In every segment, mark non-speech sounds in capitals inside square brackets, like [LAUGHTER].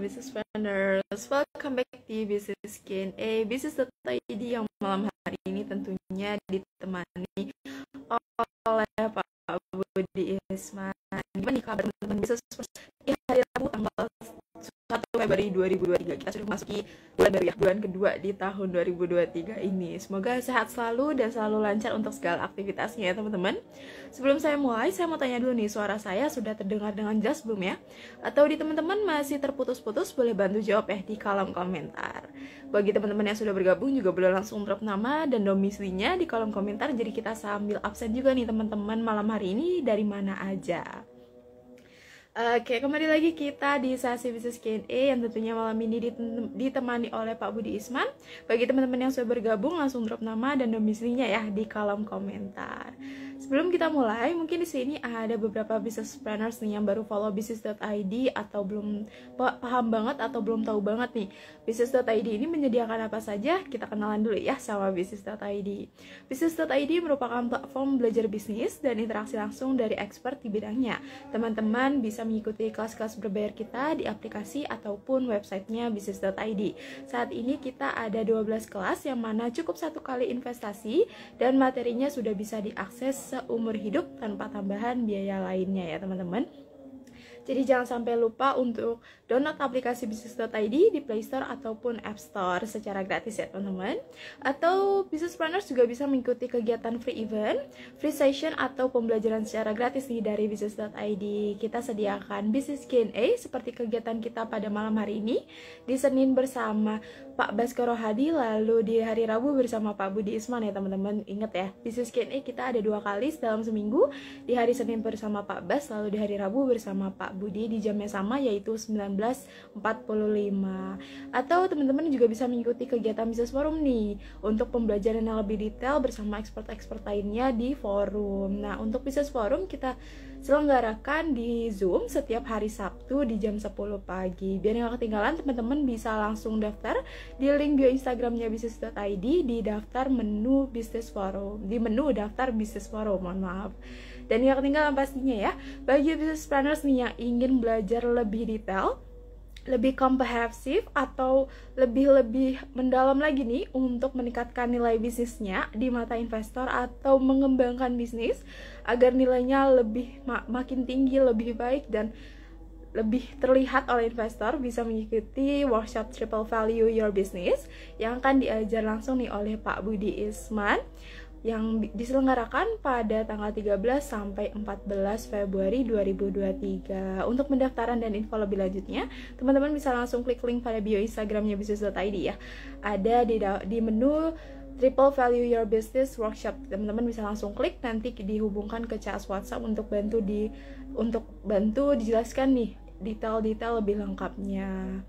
business planners, welcome back di Business Skin. Eh, Business.id yang malam hari ini tentunya di di tahun 2023 ini. Semoga sehat selalu dan selalu lancar untuk segala aktivitasnya ya teman-teman. Sebelum saya mulai, saya mau tanya dulu nih suara saya sudah terdengar dengan jelas belum ya? Atau di teman-teman masih terputus-putus boleh bantu jawab ya di kolom komentar. Bagi teman-teman yang sudah bergabung juga boleh langsung drop nama dan domisilinya di kolom komentar. Jadi kita sambil absen juga nih teman-teman malam hari ini dari mana aja. Oke, kembali lagi kita di sesi bisnis Q&A yang tentunya malam ini ditemani oleh Pak Budi Isman. Bagi teman-teman yang sudah bergabung, langsung drop nama dan domisilinya ya di kolom komentar. Sebelum kita mulai, mungkin di sini ada beberapa business planners nih yang baru follow bisnis.id atau belum paham banget atau belum tahu banget nih. Bisnis.id ini menyediakan apa saja? Kita kenalan dulu ya sama bisnis.id. Bisnis.id merupakan platform belajar bisnis dan interaksi langsung dari expert di bidangnya. Teman-teman bisa mengikuti kelas-kelas berbayar kita di aplikasi ataupun websitenya bisnis.id. Saat ini kita ada 12 kelas yang mana cukup satu kali investasi dan materinya sudah bisa diakses seumur hidup tanpa tambahan biaya lainnya ya teman-teman. Jadi jangan sampai lupa untuk download aplikasi bisnis.id di Play Store ataupun App Store secara gratis ya teman-teman. Atau Planners juga bisa mengikuti kegiatan free event, free session atau pembelajaran secara gratis nih dari bisnis.id. Kita sediakan bisnis Q&A seperti kegiatan kita pada malam hari ini di Senin bersama Pak Baskoro Hadi lalu di hari Rabu bersama Pak Budi Isman ya teman-teman inget ya bisnis Q&A kita ada dua kali dalam seminggu di hari Senin bersama Pak Bas lalu di hari Rabu bersama Pak Budi di jam yang sama yaitu 19.45 atau teman-teman juga bisa mengikuti kegiatan bisnis forum nih untuk pembelajaran yang lebih detail bersama expert-expert lainnya di forum nah untuk bisnis forum kita selenggarakan di Zoom setiap hari Sabtu di jam 10 pagi. Biar nggak ketinggalan, teman-teman bisa langsung daftar di link bio Instagramnya bisnis.id di daftar menu bisnis forum, di menu daftar bisnis forum, mohon maaf. Dan yang ketinggalan pastinya ya, bagi bisnis planners nih yang ingin belajar lebih detail, lebih komprehensif atau lebih-lebih mendalam lagi nih untuk meningkatkan nilai bisnisnya di mata investor atau mengembangkan bisnis agar nilainya lebih mak makin tinggi, lebih baik dan lebih terlihat oleh investor bisa mengikuti workshop Triple Value Your Business yang akan diajar langsung nih oleh Pak Budi Isman yang diselenggarakan pada tanggal 13 sampai 14 Februari 2023. Untuk pendaftaran dan info lebih lanjutnya, teman-teman bisa langsung klik link pada bio Instagramnya bisnis.id ya. Ada di, di menu Triple Value Your Business Workshop. Teman-teman bisa langsung klik nanti dihubungkan ke chat WhatsApp untuk bantu di untuk bantu dijelaskan nih detail-detail lebih lengkapnya.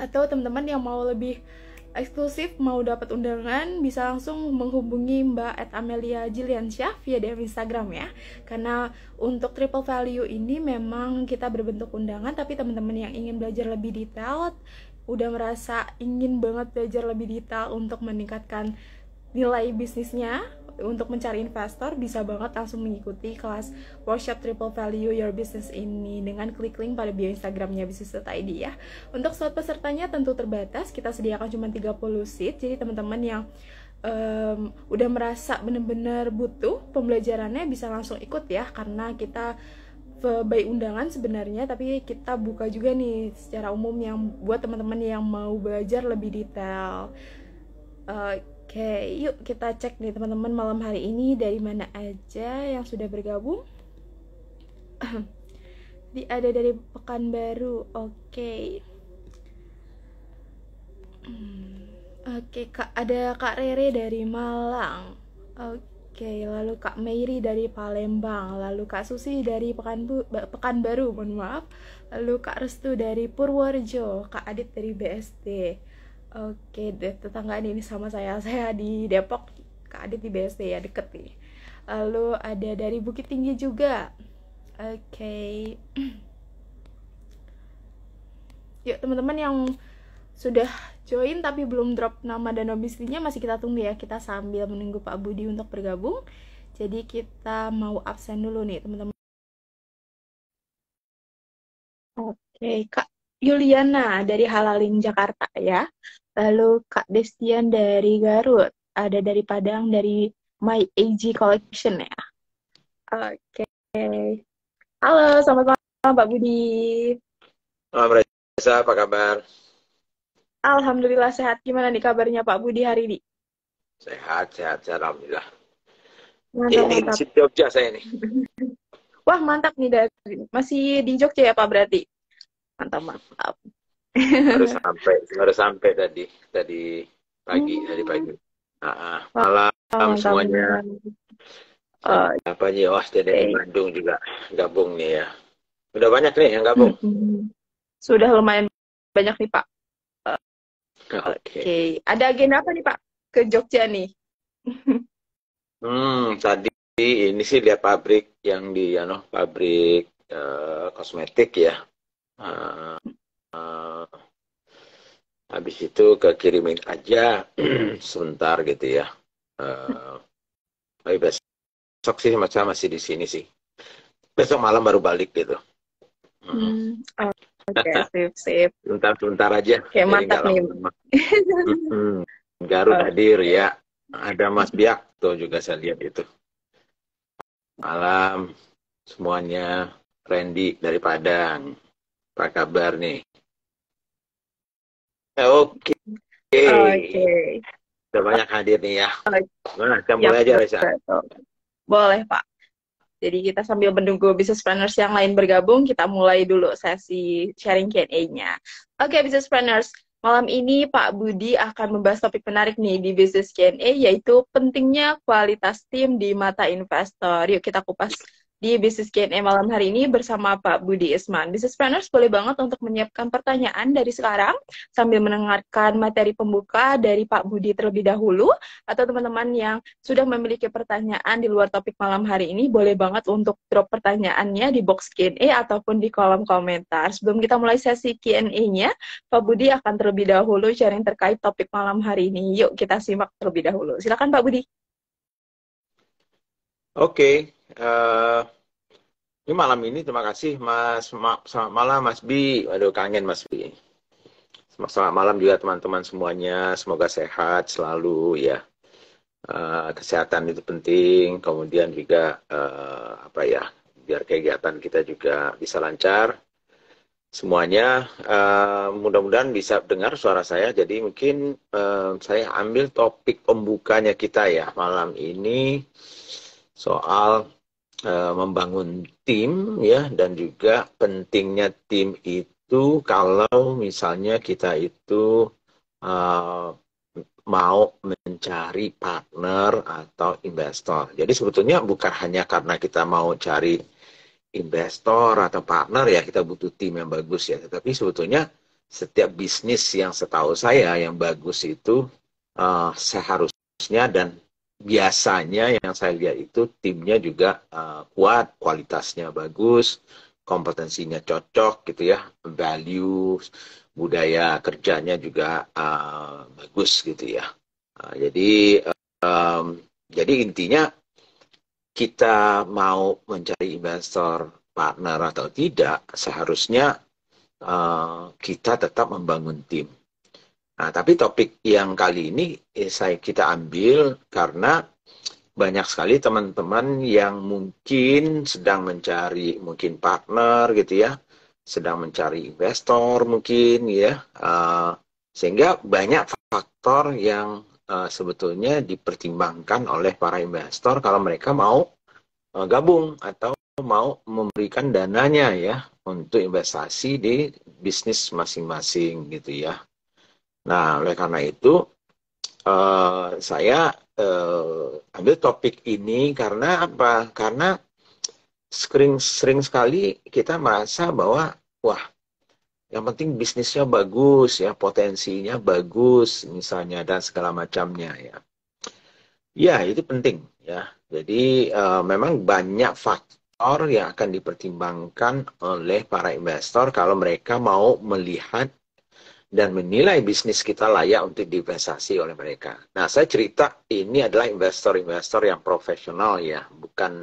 Atau teman-teman yang mau lebih eksklusif mau dapat undangan bisa langsung menghubungi Mbak at Amelia Jiliansyah via DM Instagram ya. Karena untuk triple value ini memang kita berbentuk undangan tapi teman-teman yang ingin belajar lebih detail udah merasa ingin banget belajar lebih detail untuk meningkatkan nilai bisnisnya untuk mencari investor bisa banget langsung mengikuti kelas workshop triple value your business ini dengan klik link pada bio Instagramnya bisnis.id ya. Untuk slot pesertanya tentu terbatas, kita sediakan cuma 30 seat. Jadi teman-teman yang um, udah merasa bener-bener butuh pembelajarannya bisa langsung ikut ya karena kita baik undangan sebenarnya tapi kita buka juga nih secara umum yang buat teman-teman yang mau belajar lebih detail. Uh, Oke, yuk kita cek nih teman-teman malam hari ini dari mana aja yang sudah bergabung. [CLEARS THROAT] Di ada dari Pekanbaru. Oke. Hmm, Oke, Kak ada Kak Rere dari Malang. Oke, lalu Kak Mary dari Palembang, lalu Kak Susi dari Pekanbu, Pekanbaru, mohon maaf. Lalu Kak Restu dari Purworejo, Kak Adit dari BSD. Oke deh, tetanggaan ini sama saya. [LAUGHS] Saya di Depok, Kak Adit di BSD ya, deket nih. Lalu ada dari Bukit Tinggi juga. Oke. [CLEARS THROAT] Yuk teman-teman yang sudah join tapi belum drop nama dan domisilinya masih kita tunggu ya. Kita sambil menunggu Pak Budi untuk bergabung. Jadi kita mau absen dulu nih teman-teman. Oke, Kak Yuliana dari Halalin Jakarta ya lalu Kak Destian dari Garut, ada dari Padang dari My AG Collection ya. Oke. Okay. Halo, selamat malam Pak Budi. Halo, Reza, apa kabar? Alhamdulillah sehat. Gimana nih kabarnya Pak Budi hari ini? Sehat, sehat, sehat, alhamdulillah. Mantap, ini mantap. di Jogja saya nih. [LAUGHS] Wah, mantap nih dari masih di Jogja ya Pak berarti. Mantap, mantap harus [LAUGHS] sampai harus sampai tadi tadi pagi hmm. tadi pagi nah, malam wow, semuanya uh, apa nih oh dari okay. Bandung juga gabung nih ya udah banyak nih yang gabung hmm, hmm, sudah lumayan banyak nih pak uh, oke okay. okay. ada agenda apa nih pak ke Jogja nih [LAUGHS] hmm tadi ini sih lihat pabrik yang di ya you pabrik uh, kosmetik ya uh, uh, habis itu ke kirimin aja [CLEARS THROAT] sebentar gitu ya uh, tapi besok sih macam masih di sini sih besok malam baru balik gitu hmm. oh, oke okay, [LAUGHS] sip sip bentar bentar aja okay, mantap nih hmm, Garut oh. hadir ya ada Mas Biak tuh juga saya lihat itu malam semuanya Randy dari Padang apa kabar nih Oke. Okay. Oke. Okay. banyak hadir nih ya. Nah, kita mulai ya, aja, Reza. Boleh, Pak. Jadi kita sambil menunggu business planners yang lain bergabung, kita mulai dulu sesi sharing Q&A-nya. Oke, okay, business planners, malam ini Pak Budi akan membahas topik menarik nih di business Q&A, yaitu pentingnya kualitas tim di mata investor. Yuk kita kupas di Bisnis Q&A malam hari ini bersama Pak Budi Isman. planners boleh banget untuk menyiapkan pertanyaan dari sekarang sambil mendengarkan materi pembuka dari Pak Budi terlebih dahulu atau teman-teman yang sudah memiliki pertanyaan di luar topik malam hari ini boleh banget untuk drop pertanyaannya di box Q&A ataupun di kolom komentar. Sebelum kita mulai sesi Q&A-nya, Pak Budi akan terlebih dahulu sharing terkait topik malam hari ini. Yuk kita simak terlebih dahulu. Silakan Pak Budi. Oke, okay. uh, eh, ini malam ini terima kasih Mas Ma, selamat malam Mas Bi. Aduh kangen Mas Bi. Selamat malam juga teman-teman semuanya. Semoga sehat selalu ya. Uh, kesehatan itu penting. Kemudian juga uh, apa ya? Biar kegiatan kita juga bisa lancar. Semuanya uh, mudah-mudahan bisa dengar suara saya. Jadi mungkin uh, saya ambil topik pembukanya kita ya malam ini soal uh, membangun tim ya dan juga pentingnya tim itu kalau misalnya kita itu uh, mau mencari partner atau investor. Jadi sebetulnya bukan hanya karena kita mau cari investor atau partner ya kita butuh tim yang bagus ya, tetapi sebetulnya setiap bisnis yang setahu saya yang bagus itu uh, seharusnya dan biasanya yang saya lihat itu timnya juga uh, kuat, kualitasnya bagus, kompetensinya cocok gitu ya, value budaya kerjanya juga uh, bagus gitu ya. Uh, jadi um, jadi intinya kita mau mencari investor partner atau tidak, seharusnya uh, kita tetap membangun tim Nah, tapi topik yang kali ini eh, saya kita ambil karena banyak sekali teman-teman yang mungkin sedang mencari mungkin partner gitu ya, sedang mencari investor mungkin ya, uh, sehingga banyak faktor yang uh, sebetulnya dipertimbangkan oleh para investor kalau mereka mau uh, gabung atau mau memberikan dananya ya untuk investasi di bisnis masing-masing gitu ya. Nah, oleh karena itu uh, saya uh, ambil topik ini karena apa? Karena sering sering sekali kita merasa bahwa wah, yang penting bisnisnya bagus ya, potensinya bagus misalnya dan segala macamnya ya. Ya, itu penting ya. Jadi uh, memang banyak faktor yang akan dipertimbangkan oleh para investor kalau mereka mau melihat dan menilai bisnis kita layak untuk diinvestasi oleh mereka. Nah, saya cerita ini adalah investor-investor yang profesional ya, bukan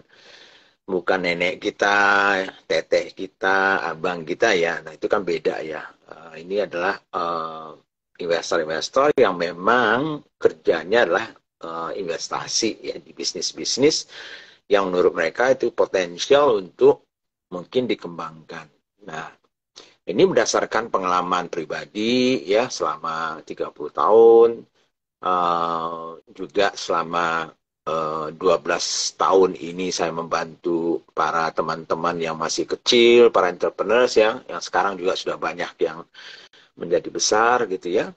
bukan nenek kita, teteh kita, abang kita ya. Nah, itu kan beda ya. Uh, ini adalah eh, investor-investor uh, yang memang kerjanya adalah uh, investasi ya di bisnis-bisnis yang menurut mereka itu potensial untuk mungkin dikembangkan. Nah, ini berdasarkan pengalaman pribadi ya selama 30 tahun uh, juga selama uh, eh, 12 tahun ini saya membantu para teman-teman yang masih kecil, para entrepreneurs ya yang sekarang juga sudah banyak yang menjadi besar gitu ya.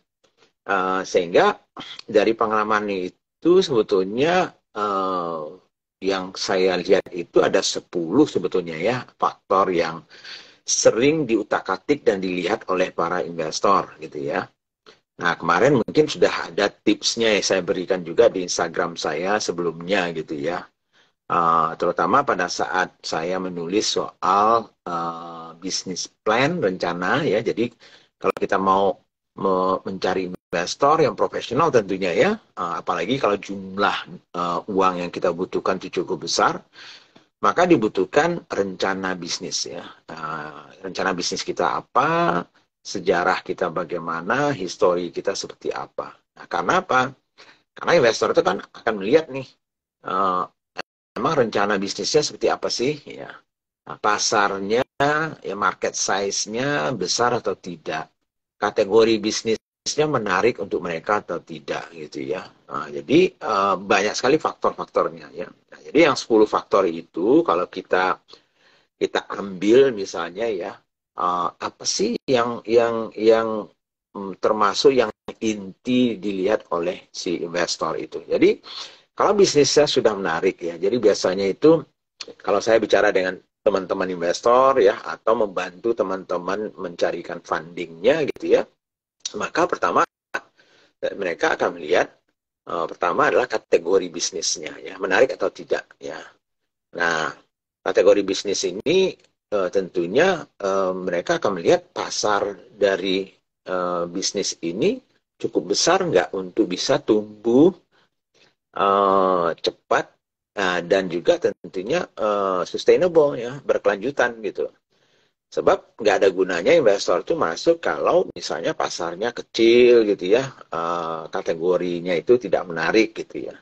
Uh, sehingga dari pengalaman itu sebetulnya uh, yang saya lihat itu ada 10 sebetulnya ya faktor yang uh, sering diutak-atik dan dilihat oleh para investor gitu ya. Nah, kemarin mungkin sudah ada tipsnya ya saya berikan juga di Instagram saya sebelumnya gitu ya. Uh, terutama pada saat saya menulis soal uh, bisnis plan rencana ya. Jadi kalau kita mau mencari investor yang profesional tentunya ya, eh, apalagi kalau jumlah uh, uang yang kita butuhkan itu cukup besar, maka dibutuhkan rencana bisnis ya. Uh, rencana bisnis kita apa, sejarah kita bagaimana, histori kita seperti apa. Nah, karena apa? Karena investor itu kan akan melihat nih, uh, emang rencana bisnisnya seperti apa sih ya. Nah, pasarnya, ya market size-nya besar atau tidak. Kategori bisnis bisnisnya menarik untuk mereka atau tidak gitu ya. Nah, jadi eh, banyak sekali faktor-faktornya ya. Nah, jadi yang 10 faktor itu kalau kita kita ambil misalnya ya eh, apa sih yang yang yang hmm, termasuk yang inti dilihat oleh si investor itu. Jadi kalau bisnisnya sudah menarik ya, jadi biasanya itu kalau saya bicara dengan teman-teman investor ya atau membantu teman-teman mencarikan fundingnya gitu ya, maka pertama mereka akan melihat uh, pertama adalah kategori bisnisnya ya menarik atau tidak ya. Nah kategori bisnis ini uh, tentunya uh, mereka akan melihat pasar dari uh, bisnis ini cukup besar nggak untuk bisa tumbuh uh, cepat uh, dan juga tentunya uh, sustainable ya berkelanjutan gitu. Sebab nggak ada gunanya investor itu masuk kalau misalnya pasarnya kecil gitu ya, eh, kategorinya itu tidak menarik gitu ya.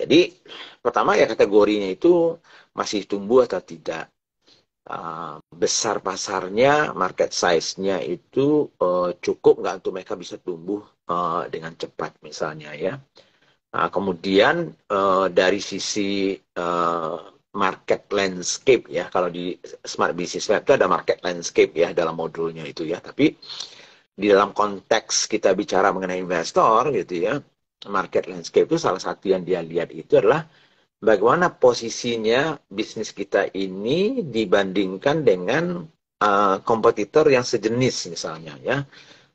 Jadi pertama ya kategorinya itu masih tumbuh atau tidak. Eh, besar pasarnya, market size-nya itu eh, cukup nggak untuk mereka bisa tumbuh dengan cepat misalnya ya. Nah, kemudian dari sisi market landscape ya kalau di smart business lab itu ada market landscape ya dalam modulnya itu ya tapi di dalam konteks kita bicara mengenai investor gitu ya market landscape itu salah satu yang dia lihat itu adalah bagaimana posisinya bisnis kita ini dibandingkan dengan uh, kompetitor yang sejenis misalnya ya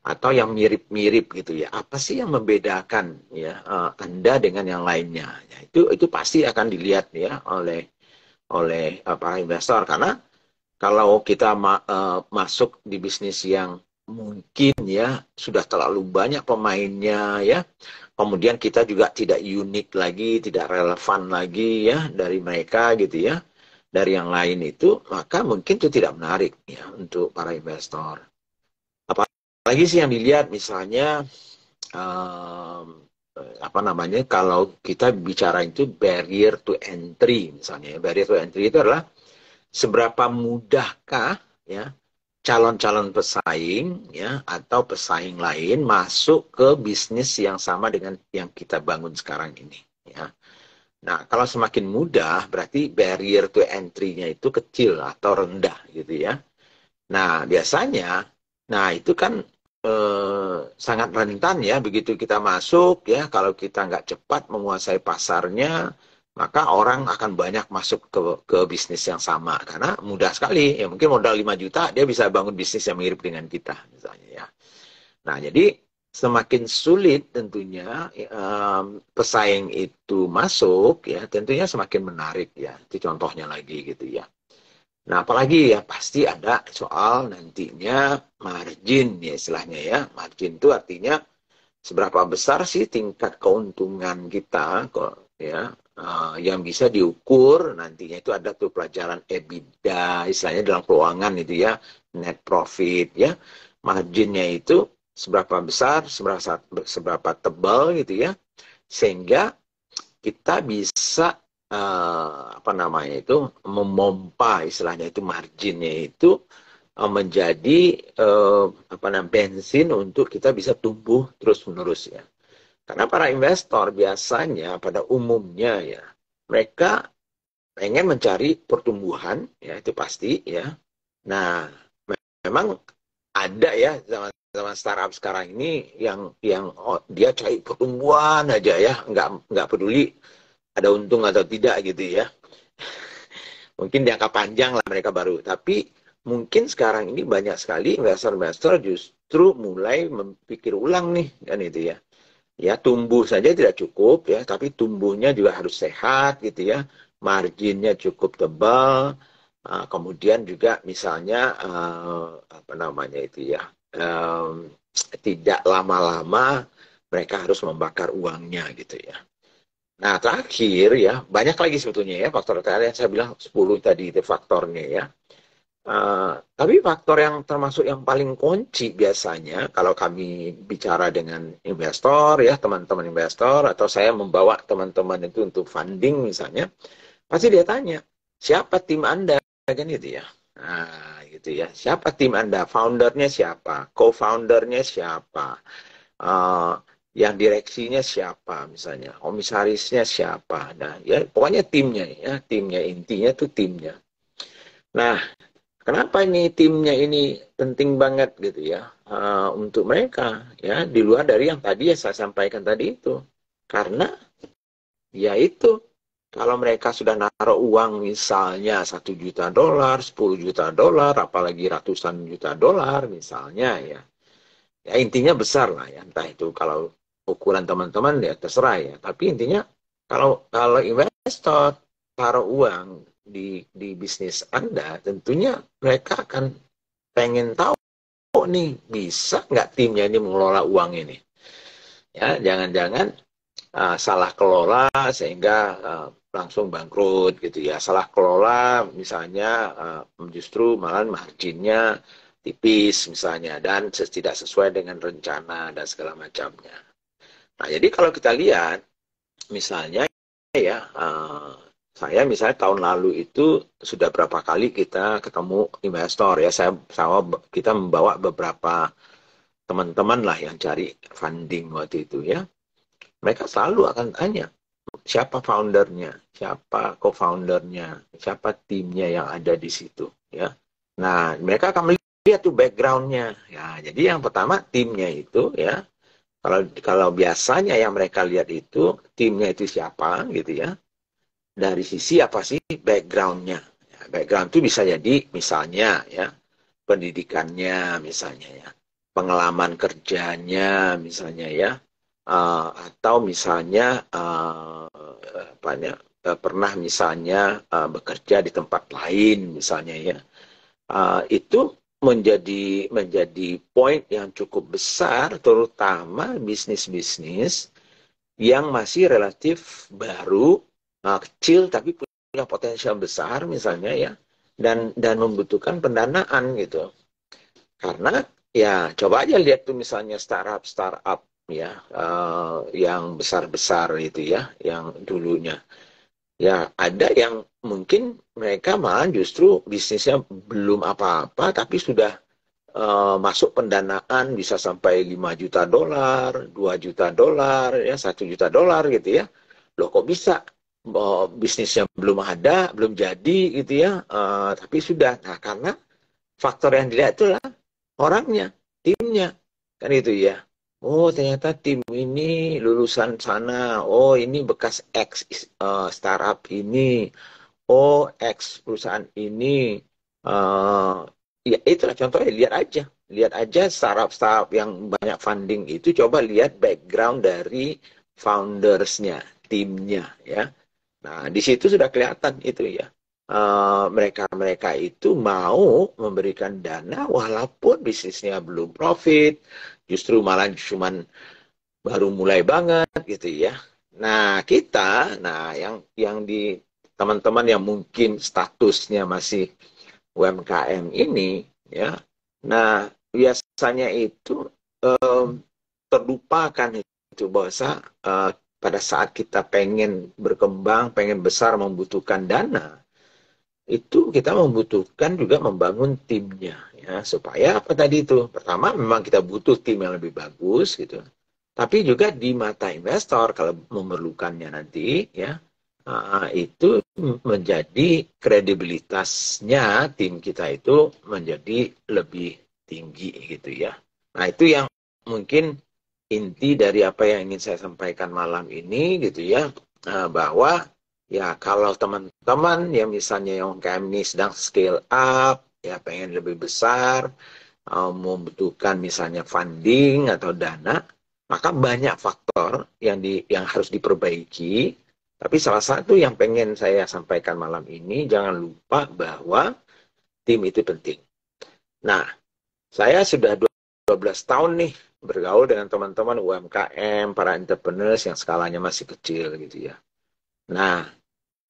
atau yang mirip-mirip gitu ya apa sih yang membedakan ya uh, anda dengan yang lainnya ya, itu itu pasti akan dilihat ya oleh oleh apa investor karena kalau kita ma uh, masuk di bisnis yang mungkin ya sudah terlalu banyak pemainnya ya kemudian kita juga tidak unik lagi tidak relevan lagi ya dari mereka gitu ya dari yang lain itu maka mungkin itu tidak menarik ya untuk para investor apalagi sih yang dilihat misalnya um, Eh, apa namanya kalau kita bicara itu barrier to entry misalnya ya. barrier to entry itu adalah seberapa mudahkah ya calon-calon pesaing ya atau pesaing lain masuk ke bisnis yang sama dengan yang kita bangun sekarang ini ya. Nah, kalau semakin mudah berarti barrier to entry-nya itu kecil atau rendah gitu ya. Nah, biasanya nah itu kan Eh, sangat rentan ya begitu kita masuk ya kalau kita nggak cepat menguasai pasarnya maka orang akan banyak masuk ke, ke bisnis yang sama karena mudah sekali ya mungkin modal 5 juta dia bisa bangun bisnis yang mirip dengan kita misalnya ya nah jadi semakin sulit tentunya um, pesaing itu masuk ya tentunya semakin menarik ya itu contohnya lagi gitu ya Nah, apalagi ya pasti ada soal nantinya margin ya istilahnya ya. Margin itu artinya seberapa besar sih tingkat keuntungan kita kok ya eh, yang bisa diukur nantinya itu ada tuh pelajaran EBITDA istilahnya dalam keuangan itu ya net profit ya marginnya itu seberapa besar seberapa seberapa tebal gitu ya sehingga kita bisa Eh, apa namanya itu memompa istilahnya itu marginnya itu uh, menjadi uh, apa namanya bensin untuk kita bisa tumbuh terus menerus ya. Karena para investor biasanya pada umumnya ya mereka pengen mencari pertumbuhan ya itu pasti ya. Nah memang ada ya zaman zaman startup sekarang ini yang yang oh, dia cari pertumbuhan aja ya nggak nggak peduli ada untung atau tidak gitu ya. [LAUGHS] mungkin jangka panjang lah mereka baru. Tapi mungkin sekarang ini banyak sekali investor-investor justru mulai memikir ulang nih kan itu ya. Ya tumbuh saja tidak cukup ya, tapi tumbuhnya juga harus sehat gitu ya. Marginnya cukup tebal. Ah, kemudian juga misalnya eh, apa namanya itu ya tidak lama-lama mereka harus membakar uangnya gitu ya Nah, terakhir ya, banyak lagi sebetulnya ya faktor tadi yang saya bilang 10 tadi itu faktornya ya. Uh, tapi faktor yang termasuk yang paling kunci biasanya kalau kami bicara dengan investor ya teman-teman investor atau saya membawa teman-teman itu untuk funding misalnya pasti dia tanya siapa tim anda kan gitu ya nah gitu ya siapa tim anda foundernya siapa co-foundernya siapa uh, yang direksinya siapa misalnya, komisarisnya siapa. Nah, ya pokoknya timnya ya, timnya intinya tuh timnya. Nah, kenapa ini timnya ini penting banget gitu ya uh, untuk mereka ya di luar dari yang tadi ya saya sampaikan tadi itu. Karena ya itu kalau mereka sudah naruh uang misalnya satu juta dolar, 10 juta dolar, apalagi ratusan juta dolar misalnya ya. Ya intinya besar lah ya, entah itu kalau ukuran teman-teman ya terserah ya. Tapi intinya kalau kalau investor taruh uang di di bisnis Anda, tentunya mereka akan pengen tahu kok oh, nih bisa nggak timnya ini mengelola uang ini. Ya, jangan-jangan uh, salah kelola sehingga uh, langsung bangkrut gitu ya. Salah kelola misalnya uh, justru malah marginnya tipis misalnya dan tidak sesuai dengan rencana dan segala macamnya. Nah, jadi kalau kita lihat, misalnya ya, uh, saya misalnya tahun lalu itu sudah berapa kali kita ketemu investor ya, saya sama kita membawa beberapa teman-teman lah yang cari funding waktu itu ya. Mereka selalu akan tanya, siapa foundernya, siapa co-foundernya, siapa timnya yang ada di situ ya. Nah, mereka akan melihat tuh backgroundnya. Ya, jadi yang pertama timnya itu ya kalau kalau biasanya yang mereka lihat itu timnya itu siapa gitu ya. Dari sisi apa sih backgroundnya? Ya, background itu bisa jadi misalnya ya pendidikannya misalnya ya, pengalaman kerjanya misalnya ya, uh, atau misalnya uh, apa ya, eh, pernah misalnya uh, bekerja di tempat lain misalnya ya, uh, itu menjadi menjadi poin yang cukup besar terutama bisnis-bisnis yang masih relatif baru uh, kecil tapi punya potensial besar misalnya ya dan dan membutuhkan pendanaan gitu karena ya coba aja lihat tuh misalnya startup startup ya uh, yang besar besar itu ya yang dulunya Ya, ada yang mungkin mereka malah justru bisnisnya belum apa-apa tapi sudah eh, masuk pendanaan bisa sampai 5 juta dolar, 2 juta dolar, ya 1 juta dolar gitu ya. Loh kok bisa oh, bisnisnya belum ada, belum jadi gitu ya, uh, tapi sudah. Nah, karena faktor yang dilihat itulah orangnya, timnya. Kan itu ya oh ternyata tim ini lulusan sana, oh ini bekas ex uh, eh, startup ini, oh ex perusahaan ini, uh, ya itulah contohnya lihat aja, lihat aja startup-startup yang banyak funding itu coba lihat background dari foundersnya, timnya, ya. Nah di situ sudah kelihatan itu ya. Eh, mereka-mereka itu mau memberikan dana walaupun bisnisnya belum profit, justru malah cuman baru mulai banget gitu ya. Nah, kita nah yang yang di teman-teman yang mungkin statusnya masih UMKM ini ya. Nah, biasanya itu um, terlupakan itu bahwa uh, eh, pada saat kita pengen berkembang, pengen besar membutuhkan dana itu kita membutuhkan juga membangun timnya ya supaya apa tadi itu pertama memang kita butuh tim yang lebih bagus gitu tapi juga di mata investor kalau memerlukannya nanti ya ah, itu menjadi kredibilitasnya tim kita itu menjadi lebih tinggi gitu ya nah itu yang mungkin inti dari apa yang ingin saya sampaikan malam ini gitu ya ah, bahwa Ya, kalau teman-teman yang misalnya yang KM ini sedang scale up, ya pengen lebih besar, um, membutuhkan misalnya funding atau dana, maka banyak faktor yang di yang harus diperbaiki. Tapi salah satu yang pengen saya sampaikan malam ini, jangan lupa bahwa tim itu penting. Nah, saya sudah 12 tahun nih bergaul dengan teman-teman UMKM, para entrepreneurs yang skalanya masih kecil gitu ya Nah,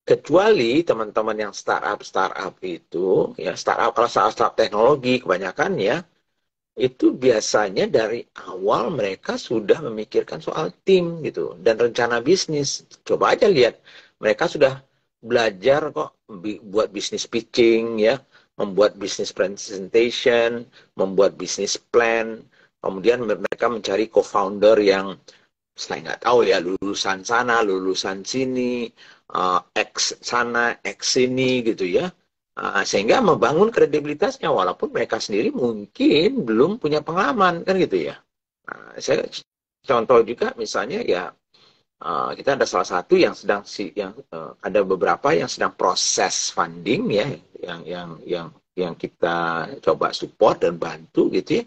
kecuali teman-teman yang startup startup itu ya startup kalau startup, startup teknologi kebanyakan ya itu biasanya dari awal mereka sudah memikirkan soal tim gitu dan rencana bisnis coba aja lihat mereka sudah belajar kok buat bisnis pitching ya membuat bisnis presentation membuat bisnis plan kemudian mereka mencari co-founder yang saya nggak tahu ya lulusan sana, lulusan sini, uh, X sana, X sini gitu ya. Uh, sehingga membangun kredibilitasnya walaupun mereka sendiri mungkin belum punya pengalaman kan gitu ya. Uh, saya contoh juga misalnya ya uh, kita ada salah satu yang sedang si yang uh, ada beberapa yang sedang proses funding ya yang yang yang yang kita coba support dan bantu gitu ya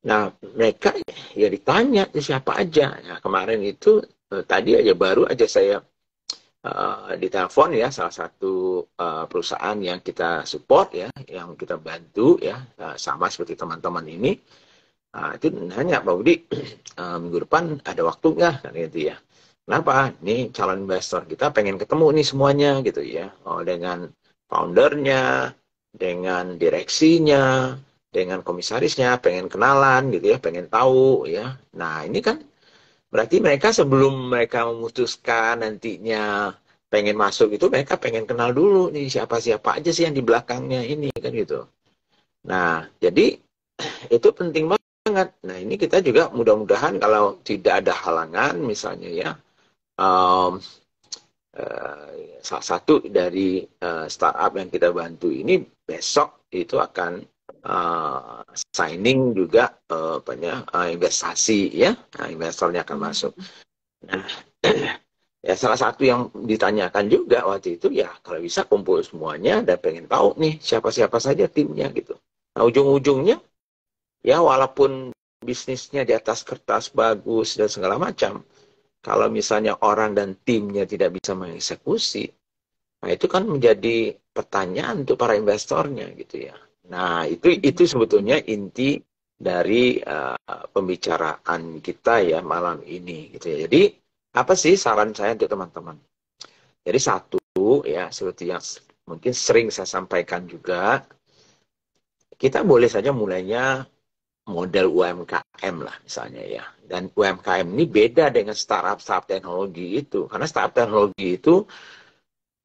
Nah, mereka ya ditanya siapa aja. Nah, kemarin itu eh, tadi aja baru aja saya di eh, ditelepon ya salah satu uh, perusahaan yang kita support ya, yang kita bantu ya, uh, sama seperti teman-teman ini. Nah, itu nanya Pak Budi, uh, [CLEARS THROAT] minggu depan ada waktu nggak? Kan gitu ya. Kenapa? Nih calon investor kita pengen ketemu nih semuanya gitu ya. Oh, dengan foundernya, dengan direksinya, dengan komisarisnya, pengen kenalan gitu ya, pengen tahu ya. Nah ini kan berarti mereka sebelum mereka memutuskan nantinya pengen masuk itu mereka pengen kenal dulu nih siapa siapa aja sih yang di belakangnya ini kan gitu. Nah jadi [CLEARS THROAT] itu penting banget. Nah ini kita juga mudah-mudahan kalau tidak ada halangan misalnya ya. Um, Uh, salah satu dari uh, startup yang kita bantu ini besok itu akan uh, signing juga uh, banyak uh, investasi ya nah, investornya akan masuk nah [CLEARS THROAT] ya salah satu yang ditanyakan juga waktu itu ya kalau bisa kumpul semuanya dan pengen tahu nih siapa-siapa saja timnya gitu nah ujung-ujungnya ya walaupun bisnisnya di atas kertas bagus dan segala macam kalau misalnya orang dan timnya tidak bisa mengeksekusi nah itu kan menjadi pertanyaan untuk para investornya gitu ya Nah, itu itu sebetulnya inti dari uh, pembicaraan kita ya malam ini gitu ya. Jadi apa sih saran saya untuk teman-teman? Jadi satu ya seperti yang mungkin sering saya sampaikan juga kita boleh saja mulainya model UMKM lah misalnya ya. Dan UMKM ini beda dengan startup startup teknologi itu karena startup teknologi itu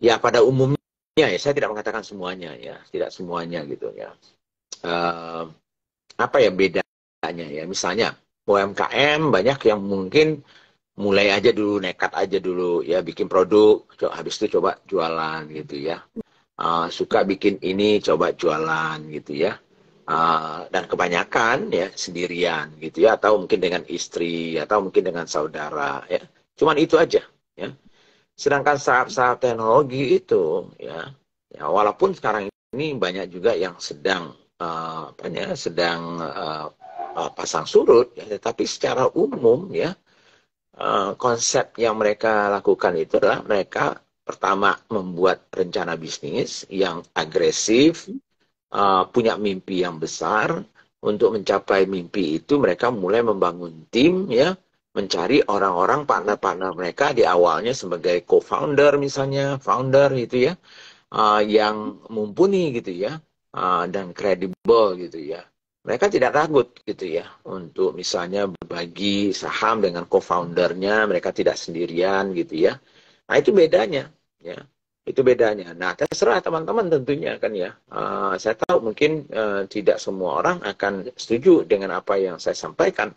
ya pada umumnya Ya, ya, saya tidak mengatakan semuanya ya, tidak semuanya gitu ya. Uh, apa ya bedanya ya? Misalnya UMKM banyak yang mungkin mulai aja dulu nekat aja dulu ya bikin produk, habis itu coba jualan gitu ya. Uh, suka bikin ini coba jualan gitu ya. Uh, dan kebanyakan ya sendirian gitu ya atau mungkin dengan istri atau mungkin dengan saudara ya. Cuman itu aja ya Sedangkan saat-saat teknologi itu ya, ya walaupun sekarang ini banyak juga yang sedang uh, apa ya, sedang uh, uh, pasang surut ya, tetapi secara umum ya uh, konsep yang mereka lakukan itu adalah mereka pertama membuat rencana bisnis yang agresif, uh, punya mimpi yang besar, untuk mencapai mimpi itu mereka mulai membangun tim ya mencari orang-orang partner-partner mereka di awalnya sebagai co-founder misalnya, founder gitu ya, uh, yang mumpuni gitu ya, uh, dan kredibel gitu ya. Mereka tidak ragu gitu ya untuk misalnya berbagi saham dengan co-foundernya, mereka tidak sendirian gitu ya. Nah itu bedanya ya, itu bedanya. Nah terserah teman-teman tentunya kan ya. Uh, saya tahu mungkin uh, tidak semua orang akan setuju dengan apa yang saya sampaikan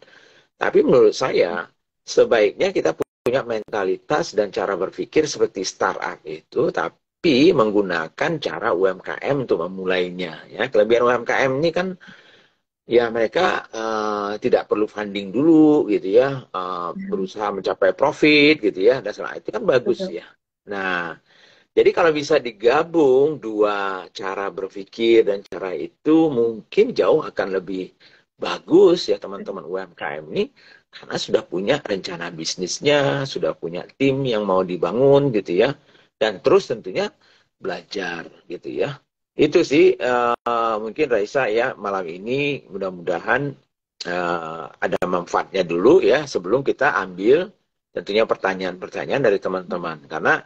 tapi menurut saya, sebaiknya kita punya mentalitas dan cara berpikir seperti startup itu, tapi menggunakan cara UMKM untuk memulainya. Ya, kelebihan UMKM ini kan ya mereka uh, tidak perlu funding dulu gitu ya uh, berusaha mencapai profit gitu ya dan setelah itu kan bagus Betul. ya nah jadi kalau bisa digabung dua cara berpikir dan cara itu mungkin jauh akan lebih bagus ya teman-teman UMKM ini karena sudah punya rencana bisnisnya, sudah punya tim yang mau dibangun gitu ya. Dan terus tentunya belajar gitu ya. Itu sih uh, mungkin Raisa ya malam ini mudah-mudahan uh, ada manfaatnya dulu ya sebelum kita ambil tentunya pertanyaan-pertanyaan dari teman-teman. Karena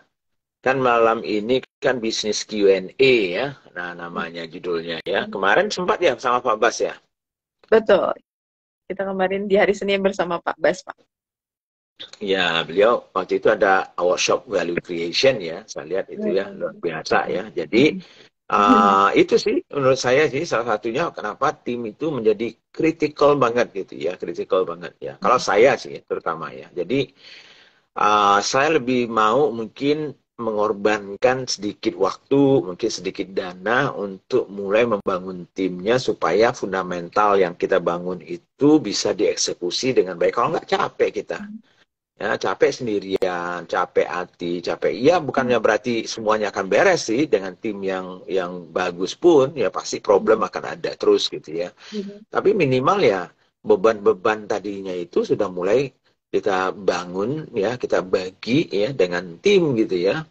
kan malam ini kan bisnis Q&A ya, nah namanya judulnya ya. Kemarin sempat ya sama Pak Bas ya. Betul. Kita kemarin di hari Senin bersama Pak Bas, Pak. Ya, beliau waktu itu ada workshop value creation ya, saya lihat itu ya iya. luar biasa ya. Jadi uh, itu sih menurut saya sih salah satunya kenapa tim itu menjadi critical banget gitu ya, critical banget ya. Kalau hmm. saya sih terutama ya. Jadi uh, saya lebih mau mungkin mengorbankan sedikit waktu, mungkin sedikit dana untuk mulai membangun timnya supaya fundamental yang kita bangun itu bisa dieksekusi dengan baik. Kalau nggak capek kita. Ya, capek sendirian, capek hati, capek. Iya, bukannya berarti semuanya akan beres sih dengan tim yang yang bagus pun ya pasti problem akan ada terus gitu ya. Iya. Tapi minimal ya beban-beban tadinya itu sudah mulai kita bangun ya kita bagi ya dengan tim gitu ya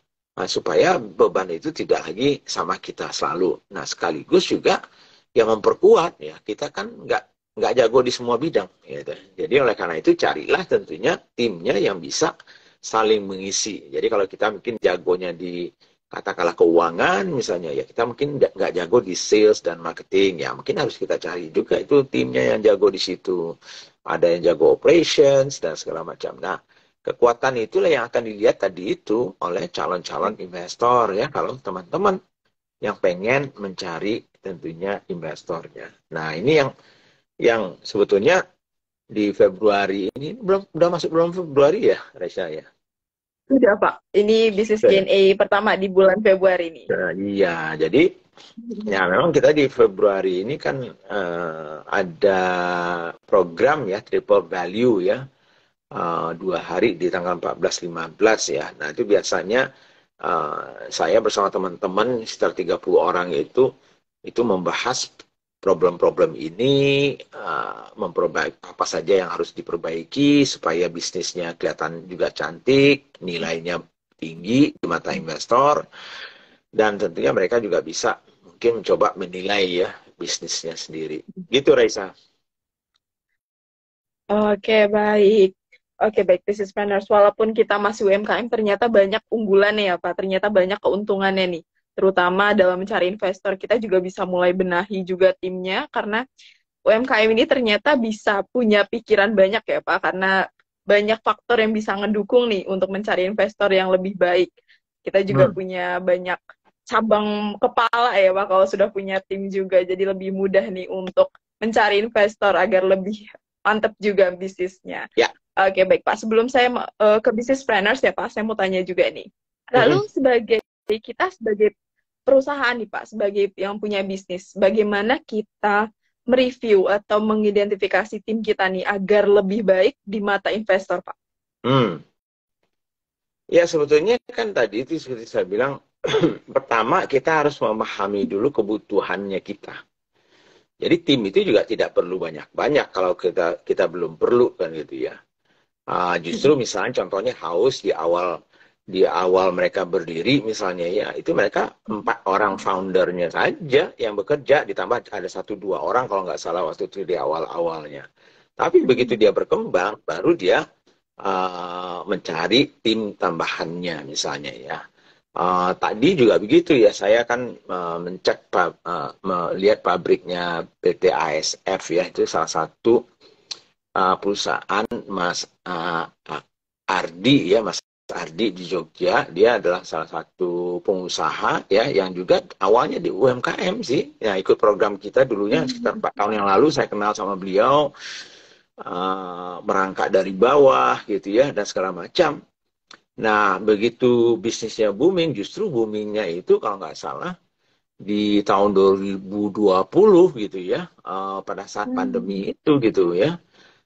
Nah, supaya beban itu tidak lagi sama kita selalu. Nah, sekaligus juga yang memperkuat ya kita kan nggak nggak jago di semua bidang. Ya, gitu. Jadi oleh karena itu carilah tentunya timnya yang bisa saling mengisi. Jadi kalau kita mungkin jagonya di katakanlah keuangan misalnya ya kita mungkin nggak jago di sales dan marketing ya mungkin harus kita cari juga itu timnya yang jago di situ ada yang jago operations dan segala macam nah Kekuatan itulah yang akan dilihat tadi itu oleh calon-calon investor ya kalau teman-teman yang pengen mencari tentunya investornya. Nah, ini yang yang sebetulnya di Februari ini belum udah masuk belum Februari ya, Reza ya? Sudah Pak, ini bisnis DNA ya? pertama di bulan Februari ini. Nah, iya, jadi ya memang kita di Februari ini kan uh, ada program ya triple value ya uh, dua hari di tanggal 14-15 ya. Nah itu biasanya uh, saya bersama teman-teman sekitar 30 orang itu itu membahas problem-problem ini uh, memperbaiki apa saja yang harus diperbaiki supaya bisnisnya kelihatan juga cantik, nilainya tinggi di mata investor dan tentunya mereka juga bisa mungkin mencoba menilai ya bisnisnya sendiri. Gitu Raisa. Oke, baik. Oke, okay, baik business planners. Walaupun kita masih UMKM, ternyata banyak unggulannya ya Pak. Ternyata banyak keuntungannya nih. Terutama dalam mencari investor, kita juga bisa mulai benahi juga timnya. Karena UMKM ini ternyata bisa punya pikiran banyak ya Pak. Karena banyak faktor yang bisa ngedukung nih untuk mencari investor yang lebih baik. Kita juga hmm. punya banyak cabang kepala ya Pak kalau sudah punya tim juga. Jadi lebih mudah nih untuk mencari investor agar lebih mantep juga bisnisnya. Ya. Oke, baik Pak. Sebelum saya uh, ke bisnis planners ya Pak, saya mau tanya juga nih. Lalu mm-hmm. sebagai kita sebagai perusahaan nih Pak, sebagai yang punya bisnis, bagaimana kita mereview atau mengidentifikasi tim kita nih agar lebih baik di mata investor Pak? Hmm. Ya sebetulnya kan tadi itu seperti saya bilang, [CLEARS THROAT] pertama kita harus memahami dulu kebutuhannya kita. Jadi tim itu juga tidak perlu banyak-banyak kalau kita kita belum perlu kan gitu ya. Uh, justru misalnya contohnya haus di awal di awal mereka berdiri misalnya ya itu mereka empat orang foundernya saja yang bekerja ditambah ada satu dua orang kalau nggak salah waktu itu di awal awalnya tapi begitu dia berkembang baru dia uh, mencari tim tambahannya misalnya ya uh, tadi juga begitu ya saya kan uh, mencek uh, melihat pabriknya PT ASF ya itu salah satu uh, perusahaan Mas uh, Ardi ya Mas Ardi di Jogja dia adalah salah satu pengusaha ya yang juga awalnya di UMKM sih ya ikut program kita dulunya hmm. sekitar empat tahun yang lalu saya kenal sama beliau uh, merangkak dari bawah gitu ya dan segala macam nah begitu bisnisnya booming justru boomingnya itu kalau nggak salah di tahun 2020 gitu ya uh, pada saat hmm. pandemi itu gitu ya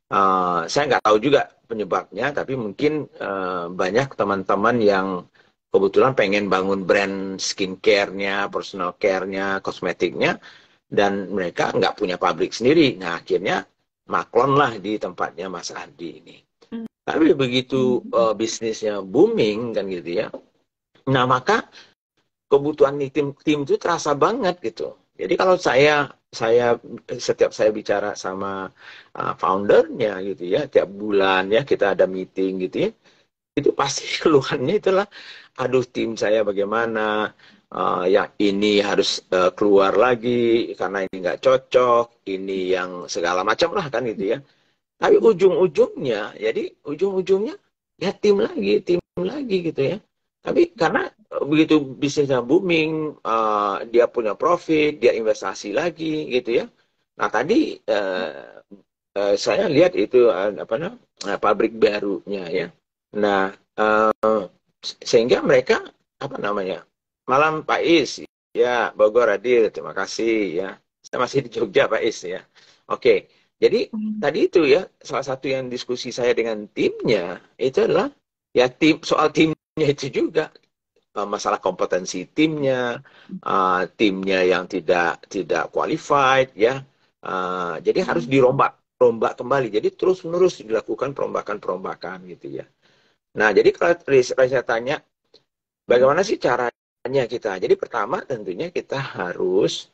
Uh, saya nggak tahu juga penyebabnya, tapi mungkin uh, banyak teman-teman yang kebetulan pengen bangun brand skincare-nya, personal care-nya, kosmetiknya, dan mereka nggak punya pabrik sendiri. Nah, akhirnya maklonlah di tempatnya Mas Andi ini. Hmm. Tapi begitu uh, bisnisnya booming kan gitu ya. Nah, maka kebutuhan tim tim itu terasa banget gitu. Jadi kalau saya saya setiap saya bicara sama uh, foundernya gitu ya tiap bulan ya kita ada meeting gitu ya itu pasti [LAUGHS] keluhannya itulah aduh tim saya bagaimana uh, ah, yang ini harus uh, keluar lagi karena ini nggak cocok ini yang segala macam lah kan gitu ya tapi ujung-ujungnya jadi ujung-ujungnya ya tim lagi tim lagi gitu ya tapi karena begitu bisnisnya booming, uh, dia punya profit, dia investasi lagi gitu ya. Nah tadi uh, uh, saya lihat itu uh, apa namanya pabrik barunya ya. Nah uh, sehingga mereka apa namanya malam Pak Is ya Bogor Adil terima kasih ya. Saya masih di Jogja Pak Is ya. Oke. Jadi hmm. tadi itu ya salah satu yang diskusi saya dengan timnya itu adalah ya tim soal timnya itu juga Eh, masalah kompetensi timnya, uh, timnya yang tidak tidak qualified ya. Uh, jadi hmm. harus dirombak, rombak kembali. Jadi terus menerus dilakukan perombakan-perombakan gitu ya. Nah, jadi kalau saya tanya bagaimana sih caranya kita? Jadi pertama tentunya kita harus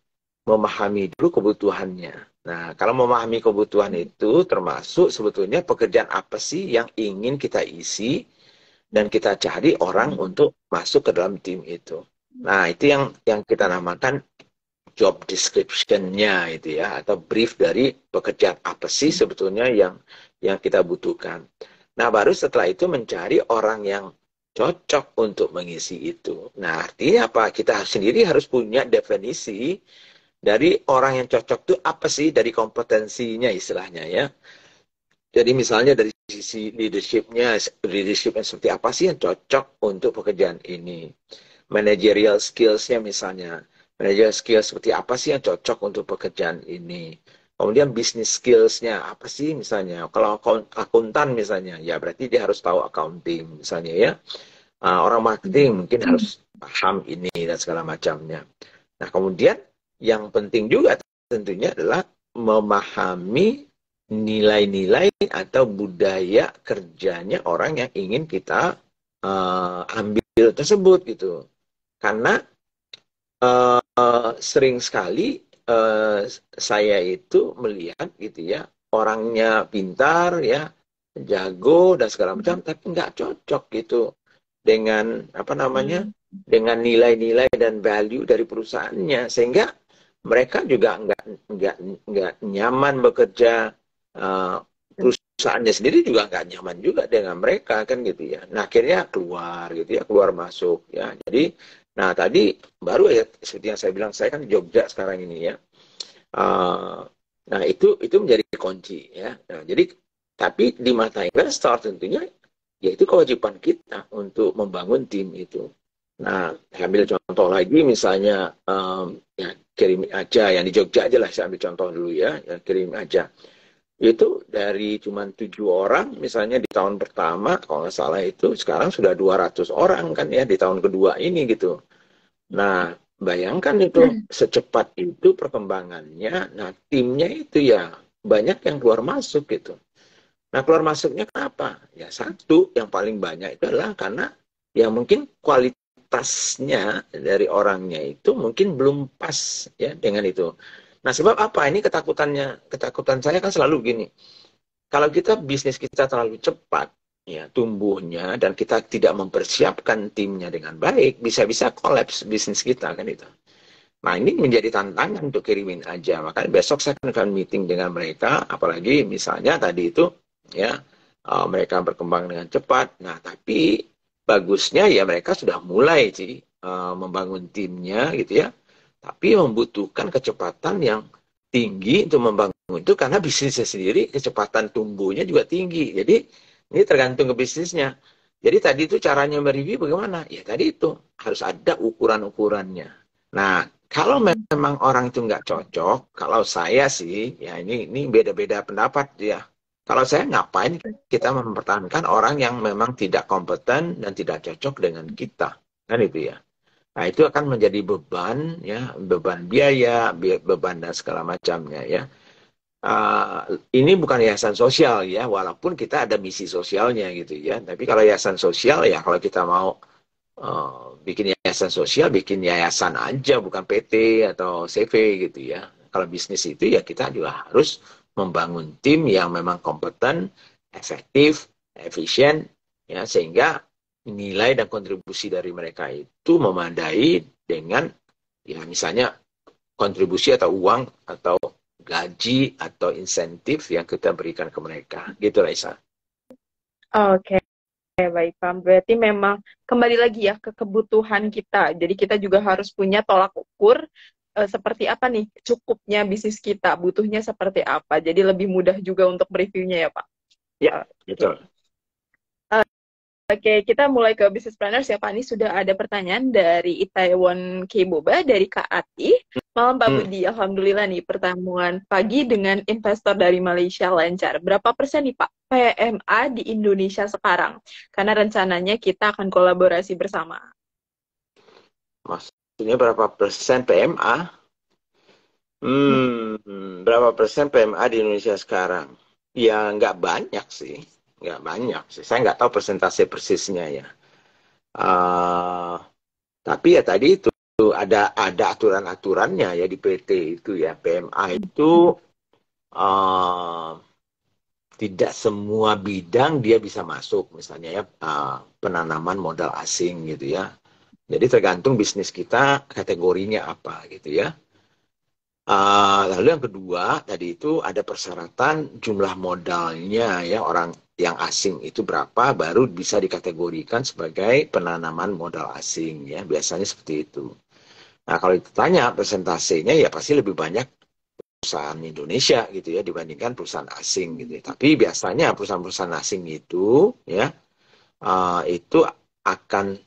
memahami dulu kebutuhannya. Nah, kalau memahami kebutuhan itu termasuk sebetulnya pekerjaan apa sih yang ingin kita isi, dan kita cari orang untuk masuk ke dalam tim itu. Nah, itu yang yang kita namakan job description-nya itu ya atau brief dari pekerjaan apa sih sebetulnya yang yang kita butuhkan. Nah, baru setelah itu mencari orang yang cocok untuk mengisi itu. Nah, artinya apa? Kita sendiri harus punya definisi dari orang yang cocok itu apa sih dari kompetensinya istilahnya ya. Jadi misalnya dari sisi leadershipnya leadershipnya seperti apa sih yang cocok untuk pekerjaan ini managerial skillsnya misalnya managerial skills seperti apa sih yang cocok untuk pekerjaan ini kemudian bisnis skillsnya apa sih misalnya kalau akuntan misalnya ya berarti dia harus tahu accounting misalnya ya ah, orang marketing mungkin harus paham ini dan segala macamnya nah kemudian yang penting juga tentunya adalah memahami nilai-nilai atau budaya kerjanya orang yang ingin kita uh, ambil tersebut gitu. Karena uh, sering sekali uh, saya itu melihat gitu ya orangnya pintar ya jago dan segala macam hmm. tapi nggak cocok gitu dengan apa namanya hmm. dengan nilai-nilai dan value dari perusahaannya sehingga mereka juga nggak nggak nggak nyaman bekerja Eh, perusahaannya sendiri juga nggak nyaman juga dengan mereka kan gitu ya. Nah akhirnya keluar gitu ya, keluar masuk ya. Jadi, nah tadi baru ya seperti yang saya bilang saya kan Jogja sekarang ini ya. Uh, nah itu itu menjadi kunci ya. Nah, jadi tapi di mata investor tentunya yaitu kewajiban kita untuk membangun tim itu. Nah, saya ambil contoh lagi misalnya um, ya kirim aja yang di Jogja aja lah saya ambil contoh dulu ya, ya kirim aja itu dari cuma tujuh orang misalnya di tahun pertama kalau nggak salah itu sekarang sudah 200 orang kan ya di tahun kedua ini gitu. Nah bayangkan itu hmm. secepat itu perkembangannya. Nah timnya itu ya banyak yang keluar masuk gitu. Nah keluar masuknya kenapa? Ya satu yang paling banyak itu adalah karena ya mungkin kualitasnya dari orangnya itu mungkin belum pas ya dengan itu. Nah, sebab apa? Ini ketakutannya. Ketakutan saya kan selalu gini. Kalau kita bisnis kita terlalu cepat, ya tumbuhnya dan kita tidak mempersiapkan timnya dengan baik, bisa-bisa kolaps bisnis kita kan itu. Nah ini menjadi tantangan untuk kirimin aja. Makanya besok saya akan meeting dengan mereka, apalagi misalnya tadi itu ya uh, mereka berkembang dengan cepat. Nah tapi bagusnya ya mereka sudah mulai sih uh, membangun timnya gitu ya tapi membutuhkan kecepatan yang tinggi untuk membangun itu karena bisnisnya sendiri kecepatan tumbuhnya juga tinggi. Jadi ini tergantung ke bisnisnya. Jadi tadi itu caranya mereview bagaimana? Ya tadi itu harus ada ukuran-ukurannya. Nah kalau memang orang itu nggak cocok, kalau saya sih ya ini ini beda-beda pendapat ya. Kalau saya ngapain kita mempertahankan orang yang memang tidak kompeten dan tidak cocok dengan kita kan itu ya. Nah, itu akan menjadi beban, ya, beban biaya, beban dan segala macamnya, ya. Uh, ini bukan yayasan sosial ya, walaupun kita ada misi sosialnya gitu ya. Tapi kalau yayasan sosial ya, kalau kita mau uh, bikin yayasan sosial, bikin yayasan aja, bukan PT atau CV gitu ya. Kalau bisnis itu ya kita juga harus membangun tim yang memang kompeten, efektif, efisien, ya sehingga nilai dan kontribusi dari mereka itu memadai dengan ya misalnya kontribusi atau uang atau gaji atau insentif yang kita berikan ke mereka gitu Raisa. Oke. Okay. Baik, Pak. Berarti memang kembali lagi ya ke kebutuhan kita. Jadi kita juga harus punya tolak ukur e, seperti apa nih cukupnya bisnis kita, butuhnya seperti apa. Jadi lebih mudah juga untuk mereviewnya ya, Pak. Ya, betul. Oke, kita mulai ke Business Planner. Siapa ya, nih? Sudah ada pertanyaan dari Itaewon Keboba, dari Kak Malam Pak hmm. Budi, Alhamdulillah nih pertemuan pagi dengan investor dari Malaysia lancar. Berapa persen nih Pak PMA di Indonesia sekarang? Karena rencananya kita akan kolaborasi bersama. Maksudnya berapa persen PMA? Hmm, hmm. berapa persen PMA di Indonesia sekarang? Ya nggak banyak sih nggak ya, banyak sih. Saya nggak tahu persentase persisnya ya. Uh, tapi ya tadi itu ada ada aturan-aturannya ya di PT itu ya PMA itu uh, tidak semua bidang dia bisa masuk misalnya ya uh, penanaman modal asing gitu ya. Jadi tergantung bisnis kita kategorinya apa gitu ya. Uh, lalu yang kedua tadi itu ada persyaratan jumlah modalnya ya orang yang asing itu berapa baru bisa dikategorikan sebagai penanaman modal asing ya biasanya seperti itu. Nah kalau ditanya persentasenya ya pasti lebih banyak perusahaan Indonesia gitu ya dibandingkan perusahaan asing gitu. Ya. Tapi biasanya perusahaan-perusahaan asing itu ya uh, itu akan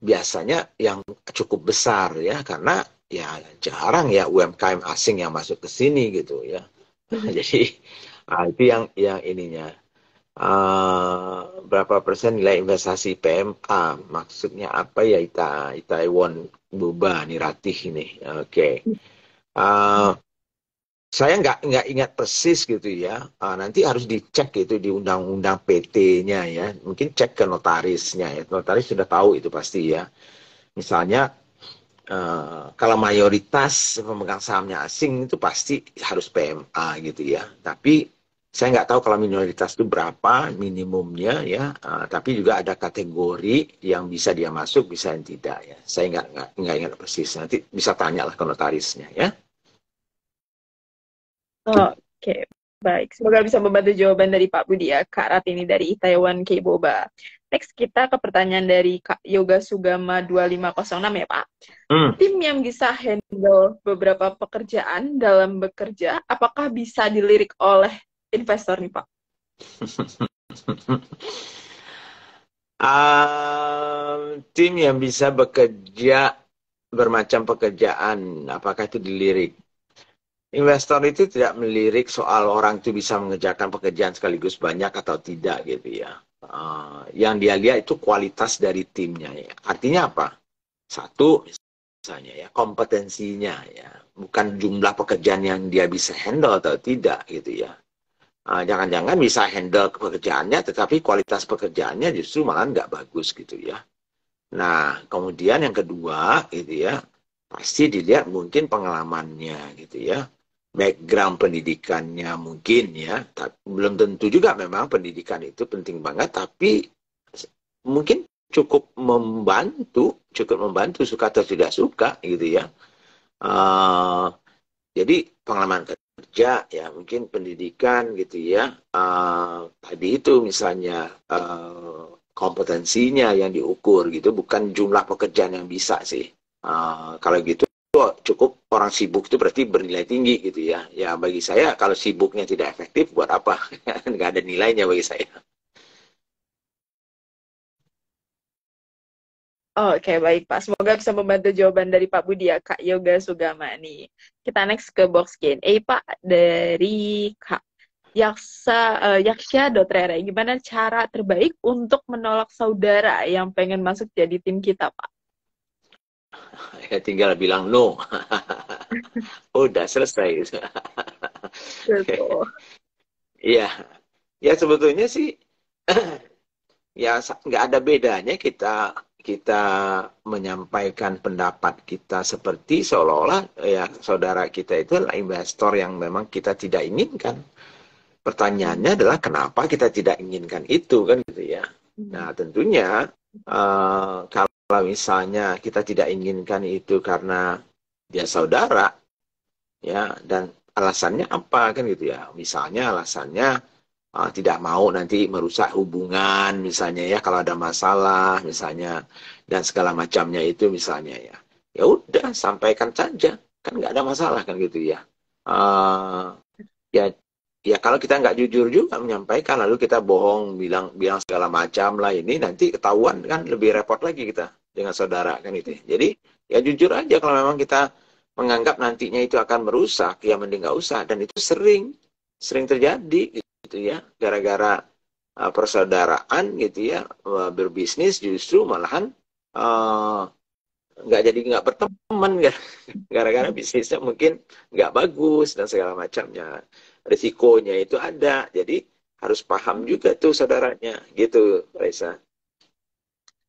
biasanya yang cukup besar ya karena ya jarang ya UMKM asing yang masuk ke sini gitu ya. [LAUGHS] Jadi uh, itu yang yang ininya uh, berapa persen nilai investasi PMA maksudnya apa ya Ita Itaewon Boba ratih ini oke okay. uh, eh, saya nggak nggak ingat persis gitu ya uh, nanti harus dicek itu di undang-undang PT-nya ya mungkin cek ke notarisnya ya notaris sudah tahu itu pasti ya misalnya Uh, kalau mayoritas pemegang sahamnya asing itu pasti harus PMA gitu ya. Tapi saya nggak tahu kalau minoritas itu berapa minimumnya ya uh, tapi juga ada kategori yang bisa dia masuk bisa yang tidak ya saya nggak nggak, nggak ingat persis nanti bisa tanyalah ke notarisnya ya oke okay. baik semoga bisa membantu jawaban dari Pak Budi ya Kak ini dari Taiwan Keboba next kita ke pertanyaan dari Kak Yoga Sugama 2506 ya Pak hmm. tim yang bisa handle beberapa pekerjaan dalam bekerja apakah bisa dilirik oleh investor nih Pak? um, [LAUGHS] tim yang bisa bekerja bermacam pekerjaan, apakah itu dilirik? Investor itu tidak melirik soal orang itu bisa mengerjakan pekerjaan sekaligus banyak atau tidak gitu ya. Uh, yang dia lihat itu kualitas dari timnya. Ya. Artinya apa? Satu, misalnya ya kompetensinya ya bukan jumlah pekerjaan yang dia bisa handle atau tidak gitu ya Ah, jangan-jangan uh, bisa handle pekerjaannya, tetapi kualitas pekerjaannya justru malah nggak bagus gitu ya. Nah, kemudian yang kedua gitu ya, pasti dilihat mungkin pengalamannya gitu ya, background pendidikannya mungkin ya, tapi belum tentu juga memang pendidikan itu penting banget, tapi mungkin cukup membantu, cukup membantu suka atau tidak suka gitu ya. Uh, jadi pengalaman kerja ya mungkin pendidikan gitu ya uh, tadi itu misalnya uh, kompetensinya yang diukur gitu bukan jumlah pekerjaan yang bisa sih uh, kalau gitu cukup orang sibuk itu berarti bernilai tinggi gitu ya ya bagi saya kalau sibuknya tidak efektif buat apa [LAUGHS] nggak ada nilainya bagi saya Oke, okay, baik Pak. Semoga bisa membantu jawaban dari Pak Budi ya, Kak Yoga Sugama nih. Kita next ke box Eh Pak, dari Kak Yaksa, uh, eh, Yaksha Dotrere. Gimana cara terbaik untuk menolak saudara yang pengen masuk jadi tim kita, Pak? Ya tinggal bilang no. [LAUGHS] Udah selesai. Iya. [LAUGHS] ya sebetulnya sih [CLEARS THROAT] ya nggak ada bedanya kita kita menyampaikan pendapat kita seperti seolah-olah ya saudara kita itu adalah investor yang memang kita tidak inginkan. Pertanyaannya adalah kenapa kita tidak inginkan itu kan gitu ya. Hmm. Nah tentunya uh, kalau misalnya kita tidak inginkan itu karena dia saudara ya dan alasannya apa kan gitu ya. Misalnya alasannya Ah, tidak mau nanti merusak hubungan misalnya ya kalau ada masalah misalnya dan segala macamnya itu misalnya ya ya udah sampaikan saja kan nggak ada masalah kan gitu ya uh, ya ya kalau kita nggak jujur juga menyampaikan lalu kita bohong bilang bilang segala macam lah ini nanti ketahuan kan lebih repot lagi kita dengan saudara kan itu ya. jadi ya jujur aja kalau memang kita menganggap nantinya itu akan merusak ya mending nggak usah dan itu sering sering terjadi gitu ya gara-gara uh, persaudaraan gitu ya uh, berbisnis justru malahan uh, nggak uh, jadi nggak berteman [LAUGHS] gara-gara bisnisnya mungkin nggak bagus dan segala macamnya risikonya itu ada jadi harus paham juga tuh saudaranya gitu Raisa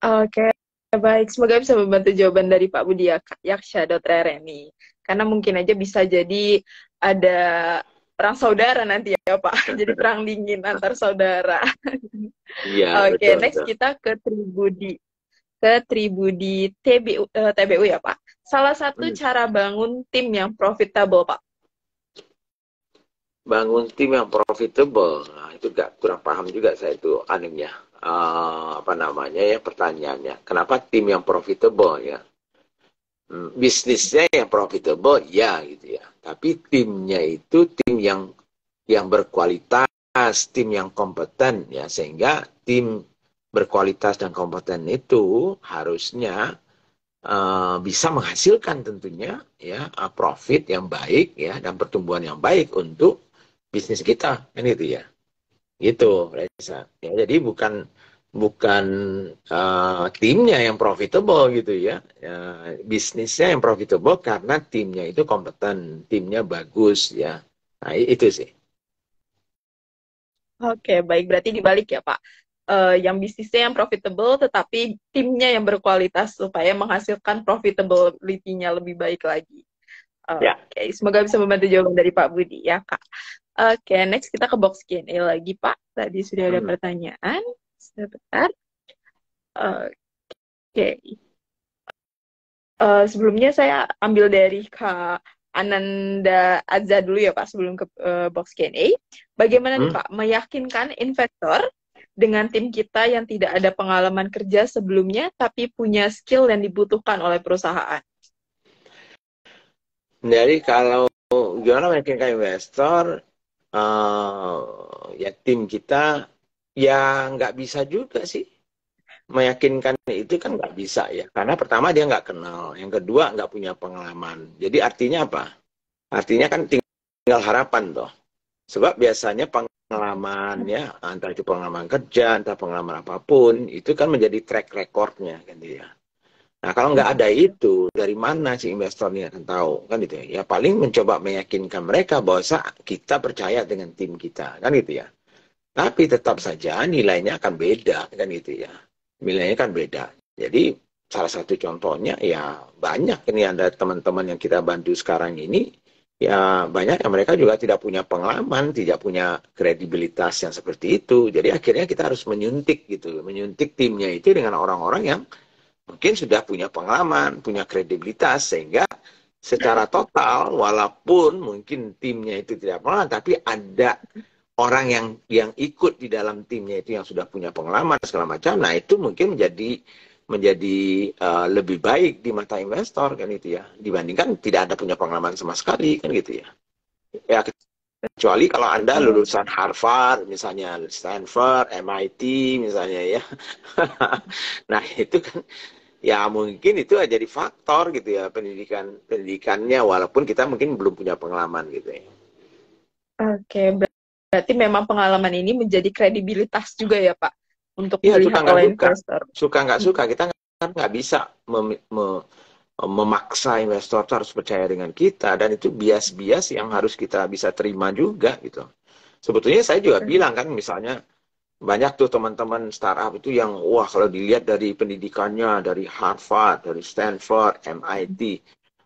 oke okay. Baik, semoga bisa membantu jawaban dari Pak Budi Yaksha Dr. Rereni. Karena mungkin aja bisa jadi ada perang saudara nanti ya Pak. [LAUGHS] Jadi perang dingin antar saudara. Iya. [LAUGHS] Oke, okay, next betul. kita ke Tribudi. Ke Tribudi TBU, eh, TBU ya Pak. Salah satu hmm. cara bangun tim yang profitable Pak. Bangun tim yang profitable, nah, itu gak kurang paham juga saya itu anunya uh, eh, apa namanya ya pertanyaannya. Kenapa tim yang profitable ya? Hmm, bisnisnya yang profitable ya gitu ya tapi timnya itu tim yang yang berkualitas, tim yang kompeten ya sehingga tim berkualitas dan kompeten itu harusnya Uh, bisa menghasilkan tentunya ya eh, profit yang baik ya dan pertumbuhan yang baik untuk bisnis kita ini kan itu ya gitu Reza ya jadi bukan bukan uh, timnya yang profitable gitu ya uh, bisnisnya yang profitable karena timnya itu kompeten timnya bagus ya nah, itu sih oke baik berarti dibalik ya pak uh, yang bisnisnya yang profitable tetapi timnya yang berkualitas supaya menghasilkan profitability-nya lebih baik lagi uh, ya. oke semoga bisa membantu jawaban dari pak Budi ya kak oke okay, next kita ke box Q&A lagi pak tadi sudah ada hmm. pertanyaan sebentar. Oke. Okay. Uh, eh, sebelumnya saya ambil dari Kak Ananda Azza dulu ya Pak sebelum ke uh, box Q&A. Bagaimana hmm? nih Pak meyakinkan investor dengan tim kita yang tidak ada pengalaman kerja sebelumnya tapi punya skill yang dibutuhkan oleh perusahaan? Jadi kalau gimana meyakinkan investor uh, ya tim kita ya nggak bisa juga sih meyakinkan itu kan nggak bisa ya karena pertama dia nggak kenal yang kedua nggak punya pengalaman jadi artinya apa artinya kan tinggal harapan toh sebab biasanya pengalaman ya antara itu pengalaman kerja entah pengalaman apapun itu kan menjadi track recordnya kan dia nah kalau nggak ada itu dari mana si investornya akan tahu kan gitu ya. ya paling mencoba meyakinkan mereka bahwa kita percaya dengan tim kita kan gitu ya tapi tetap saja nilainya akan beda kan gitu ya. Nilainya kan beda. Jadi salah satu contohnya ya banyak ini ada teman-teman yang kita bantu sekarang ini ya banyak yang mereka juga tidak punya pengalaman, tidak punya kredibilitas yang seperti itu. Jadi akhirnya kita harus menyuntik gitu, menyuntik timnya itu dengan orang-orang yang mungkin sudah punya pengalaman, punya kredibilitas sehingga secara total walaupun mungkin timnya itu tidak pernah tapi ada orang yang yang ikut di dalam timnya itu yang sudah punya pengalaman segala macam nah itu mungkin menjadi menjadi uh, lebih baik di mata investor kan itu ya dibandingkan tidak ada punya pengalaman sama sekali kan gitu ya ya kecuali kalau anda hmm. lulusan Harvard misalnya Stanford MIT misalnya ya [LAUGHS] nah itu kan ya mungkin itu jadi faktor gitu ya pendidikan pendidikannya walaupun kita mungkin belum punya pengalaman gitu ya oke okay, Berarti memang pengalaman ini menjadi kredibilitas juga ya Pak untuk ya, dilihat oleh investor. Suka nggak hmm. suka kita kan nggak bisa mem me memaksa investor harus percaya dengan kita dan itu bias-bias yang harus kita bisa terima juga gitu. Sebetulnya saya juga hmm. bilang kan misalnya banyak tuh teman-teman startup itu yang wah kalau dilihat dari pendidikannya dari Harvard, dari Stanford, MIT,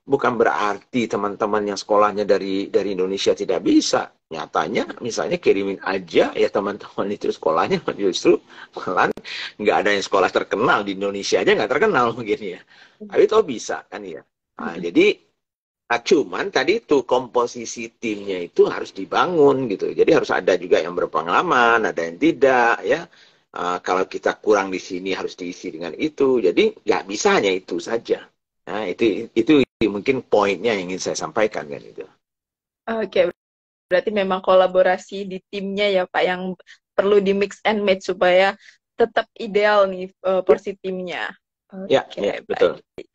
bukan berarti teman-teman yang sekolahnya dari dari Indonesia tidak bisa. Nyatanya misalnya kirimin aja ya teman-teman itu sekolahnya [LAUGHS] justru malah nggak ada yang sekolah terkenal di Indonesia aja nggak terkenal begini ya. Tapi itu bisa kan ya. Nah, jadi nah, cuman tadi itu komposisi timnya itu harus dibangun gitu. Jadi harus ada juga yang berpengalaman, ada yang tidak ya. Uh, kalau kita kurang di sini harus diisi dengan itu. Jadi nggak bisa hanya itu saja. Nah, itu itu mungkin poinnya yang ingin saya sampaikan kan itu. Oke, okay. berarti memang kolaborasi di timnya ya Pak yang perlu di mix and match supaya tetap ideal nih uh, porsi timnya. Okay, ya, ya betul. Oke,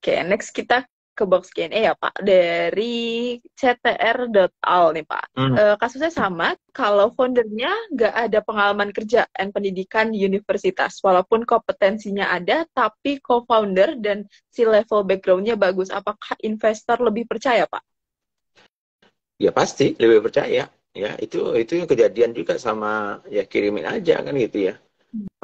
okay, next kita ke box Q&A ya Pak dari ctr.al nih Pak. Hmm. E, kasusnya sama, kalau foundernya nggak ada pengalaman kerja dan pendidikan di universitas, walaupun kompetensinya ada, tapi co-founder dan si level backgroundnya bagus, apakah investor lebih percaya Pak? Ya pasti lebih percaya. Ya itu itu kejadian juga sama ya kirimin aja kan gitu ya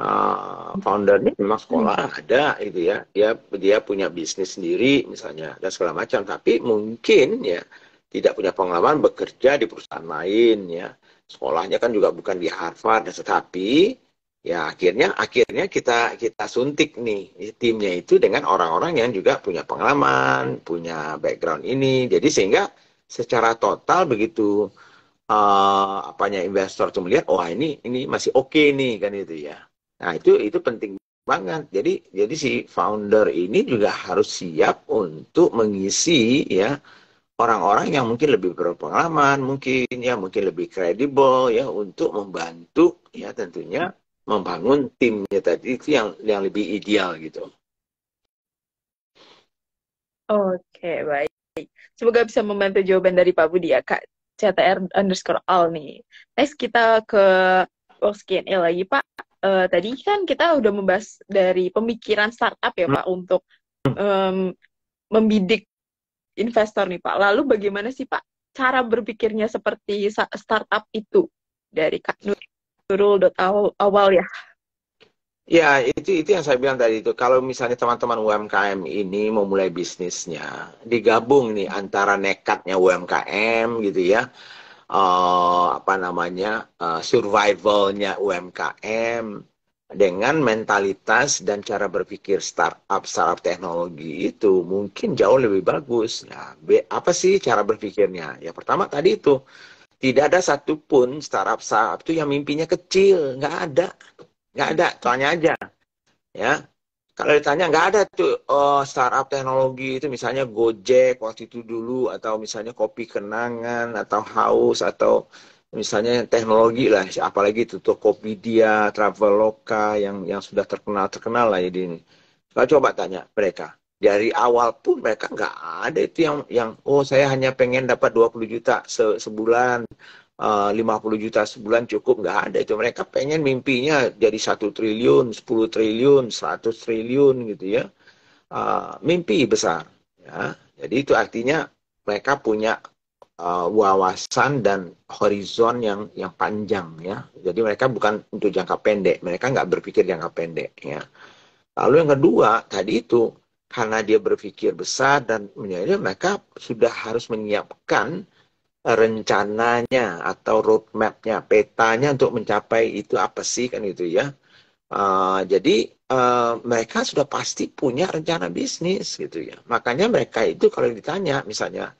uh, ah, foundernya memang sekolah hmm. ada itu ya dia dia punya bisnis sendiri misalnya dan segala macam tapi mungkin ya tidak punya pengalaman bekerja di perusahaan lain ya sekolahnya kan juga bukan di Harvard dan tetapi ya akhirnya akhirnya kita kita suntik nih timnya itu dengan orang-orang yang juga punya pengalaman punya background ini jadi sehingga secara total begitu uh, apanya investor tuh melihat wah oh, ini ini masih oke okay nih kan itu ya Nah, itu itu penting banget. Jadi jadi si founder ini juga harus siap untuk mengisi ya orang-orang yang mungkin lebih berpengalaman, mungkin ya mungkin lebih kredibel ya untuk membantu ya tentunya membangun timnya tadi itu yang yang lebih ideal gitu. Oke, baik. Semoga bisa membantu jawaban dari Pak Budi ya, Kak. CTR underscore all nih. Next kita ke Oskin lagi, Pak uh, tadi kan kita udah membahas dari pemikiran startup ya hmm. Pak untuk um, membidik investor nih Pak. Lalu bagaimana sih Pak cara berpikirnya seperti startup itu dari Kak Nurul awal ya? Ya, itu itu yang saya bilang tadi itu. Kalau misalnya teman-teman UMKM ini memulai bisnisnya, digabung nih antara nekatnya UMKM gitu ya, uh, apa namanya uh, survivalnya UMKM dengan mentalitas dan cara berpikir startup startup teknologi itu mungkin jauh lebih bagus. Nah, apa sih cara berpikirnya? Ya pertama tadi itu tidak ada satupun startup startup itu yang mimpinya kecil, nggak ada, nggak ada, soalnya aja, ya kalau ditanya nggak ada tuh oh, startup teknologi itu misalnya Gojek waktu itu dulu atau misalnya kopi kenangan atau haus atau misalnya teknologi lah apalagi itu Tokopedia, Traveloka yang yang sudah terkenal terkenal lah jadi ya ini. Kalau nah, coba tanya mereka dari awal pun mereka nggak ada itu yang yang oh saya hanya pengen dapat 20 juta se sebulan 50 eh, juta sebulan cukup nggak ada itu mereka pengen mimpinya jadi satu triliun 10 triliun 100 triliun gitu ya uh, mimpi besar ya jadi itu artinya mereka punya uh, wawasan dan horizon yang yang panjang ya jadi mereka bukan untuk jangka pendek mereka nggak berpikir jangka pendek ya lalu yang kedua tadi itu karena dia berpikir besar dan menjadi mereka sudah harus menyiapkan rencananya atau roadmapnya, petanya untuk mencapai itu apa sih kan itu ya. Uh, jadi uh, mereka sudah pasti punya rencana bisnis gitu ya. Makanya mereka itu kalau ditanya misalnya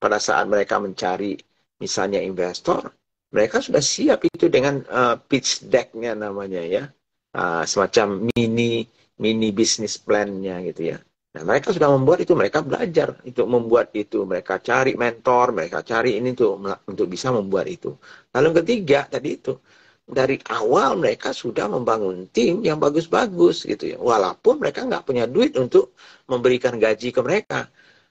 pada saat mereka mencari misalnya investor, mereka sudah siap itu dengan uh, pitch decknya namanya ya. Uh, semacam mini mini bisnis plannya gitu ya. Nah, mereka sudah membuat itu, mereka belajar untuk membuat itu, mereka cari mentor, mereka cari ini untuk untuk bisa membuat itu. Lalu yang ketiga tadi itu dari awal mereka sudah membangun tim yang bagus-bagus gitu ya, walaupun mereka nggak punya duit untuk memberikan gaji ke mereka.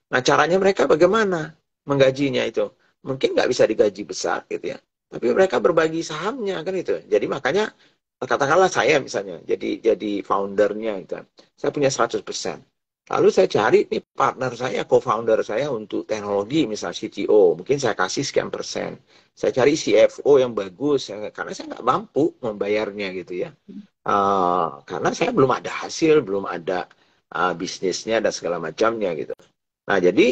Nah, caranya mereka bagaimana menggajinya itu? Mungkin nggak bisa digaji besar gitu ya, tapi mereka berbagi sahamnya kan itu. Jadi makanya katakanlah saya misalnya jadi jadi foundernya itu, saya punya 100 persen Lalu saya cari nih partner saya, co-founder saya untuk teknologi, misal CTO, mungkin saya kasih sekian persen. Saya cari CFO yang bagus, karena saya nggak mampu membayarnya gitu ya. Uh, karena saya belum ada hasil, belum ada uh, bisnisnya dan segala macamnya gitu. Nah jadi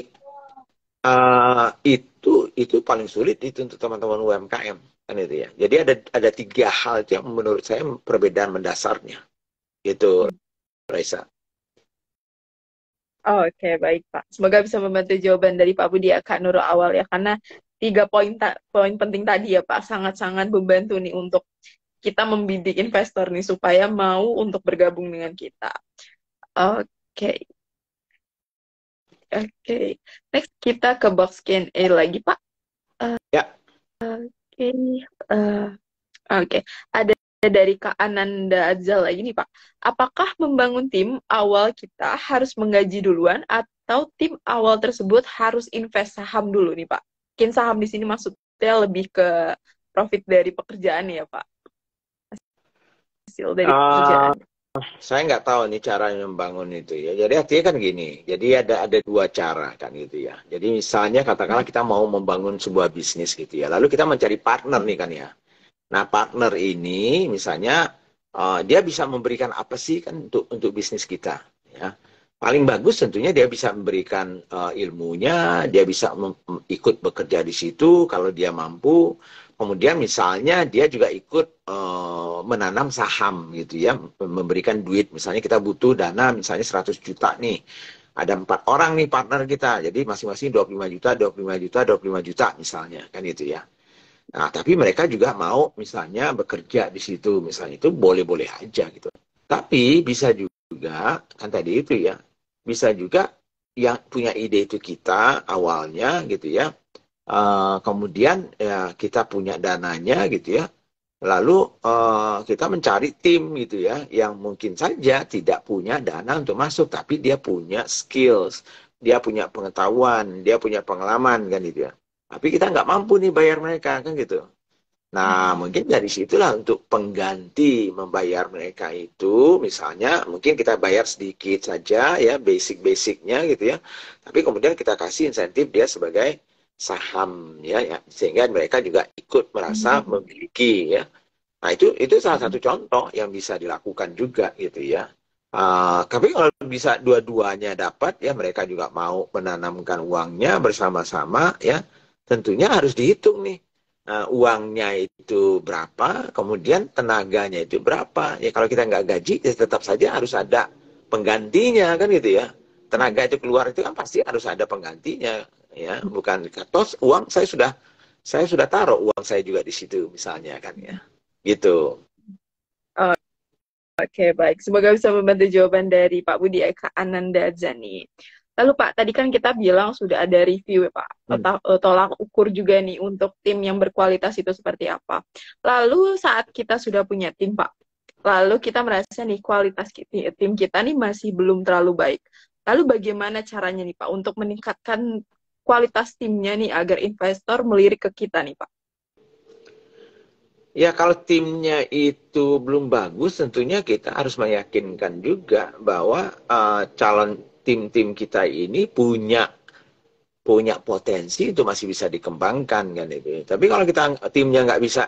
uh, itu itu paling sulit itu untuk teman-teman UMKM kan itu ya. Jadi ada ada tiga hal yang menurut saya perbedaan mendasarnya gitu, Raisa. Oh, oke, okay, baik Pak. Semoga bisa membantu jawaban dari Pak Budi ya, Kak Nurul awal ya, karena tiga poin ta poin penting tadi ya Pak sangat-sangat membantu nih untuk kita membidik investor nih supaya mau untuk bergabung dengan kita. Oke. Okay. Oke. Okay. Next kita ke box Q&A lagi, Pak. Uh, ya. Oke. Okay. Uh, eh, Oke. Okay. Ada dari Kak Ananda Azal lagi nih Pak. Apakah membangun tim awal kita harus menggaji duluan atau tim awal tersebut harus invest saham dulu nih Pak? Mungkin saham di sini maksudnya lebih ke profit dari pekerjaan ya Pak? Hasil dari uh, pekerjaan. Saya nggak tahu nih cara membangun itu ya. Jadi artinya kan gini, jadi ada ada dua cara kan gitu ya. Jadi misalnya katakanlah kita mau membangun sebuah bisnis gitu ya, lalu kita mencari partner nih kan ya Nah, partner ini misalnya uh, dia bisa memberikan apa sih kan untuk untuk bisnis kita, ya. Paling bagus tentunya dia bisa memberikan uh, ilmunya, dia bisa ikut bekerja di situ kalau dia mampu. Kemudian misalnya dia juga ikut uh, menanam saham gitu ya, memberikan duit. Misalnya kita butuh dana misalnya 100 juta nih ada empat orang nih partner kita jadi masing-masing 25 juta 25 juta 25 juta misalnya kan gitu ya Nah, tapi mereka juga mau misalnya bekerja di situ, misalnya itu boleh-boleh aja gitu. Tapi bisa juga kan tadi itu ya, bisa juga yang punya ide itu kita awalnya gitu ya. Uh, kemudian ya kita punya dananya gitu ya. Lalu uh, kita mencari tim gitu ya yang mungkin saja tidak punya dana untuk masuk tapi dia punya skills, dia punya pengetahuan, dia punya pengalaman kan gitu ya tapi kita nggak mampu nih bayar mereka kan gitu nah hmm. mungkin dari situlah untuk pengganti membayar mereka itu misalnya mungkin kita bayar sedikit saja ya basic basicnya gitu ya tapi kemudian kita kasih insentif dia sebagai saham ya, ya sehingga mereka juga ikut merasa hmm. memiliki ya nah itu itu salah satu hmm. contoh yang bisa dilakukan juga gitu ya Uh, tapi kalau bisa dua-duanya dapat ya mereka juga mau menanamkan uangnya bersama-sama ya tentunya harus dihitung nih uh, uangnya itu berapa, kemudian tenaganya itu berapa. Ya kalau kita nggak gaji, ya tetap saja harus ada penggantinya kan gitu ya. Tenaga itu keluar itu kan pasti harus ada penggantinya ya, bukan katos uang saya sudah saya sudah taruh uang saya juga di situ misalnya kan ya. Gitu. Oke, okay, baik. Semoga bisa membantu jawaban dari Pak Budi Eka Ananda Zani. Lalu Pak, tadi kan kita bilang sudah ada review ya Pak, hmm. Eh, tolak ukur juga nih untuk tim yang berkualitas itu seperti apa. Lalu saat kita sudah punya tim Pak, lalu kita merasa nih kualitas eh, tim kita nih masih belum terlalu baik. Lalu bagaimana caranya nih Pak untuk meningkatkan kualitas timnya nih agar investor melirik ke kita nih Pak? Ya kalau timnya itu belum bagus tentunya kita harus meyakinkan juga bahwa uh, calon tim-tim kita ini punya punya potensi itu masih bisa dikembangkan kan itu. Tapi kalau kita timnya nggak bisa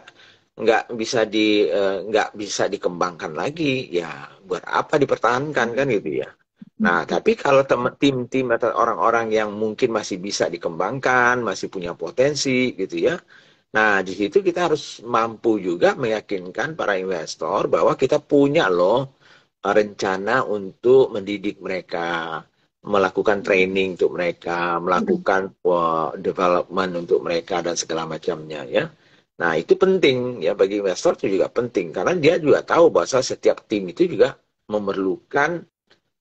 nggak bisa di eh, nggak bisa dikembangkan lagi ya buat apa dipertahankan kan gitu ya. Nah, hmm. tapi kalau tim-tim atau orang-orang yang mungkin masih bisa dikembangkan, masih punya potensi gitu ya. Nah, di situ kita harus mampu juga meyakinkan para investor bahwa kita punya loh rencana untuk mendidik mereka, melakukan training untuk mereka, melakukan hmm. development untuk mereka dan segala macamnya ya. Nah itu penting ya bagi investor itu juga penting karena dia juga tahu bahwa setiap tim itu juga memerlukan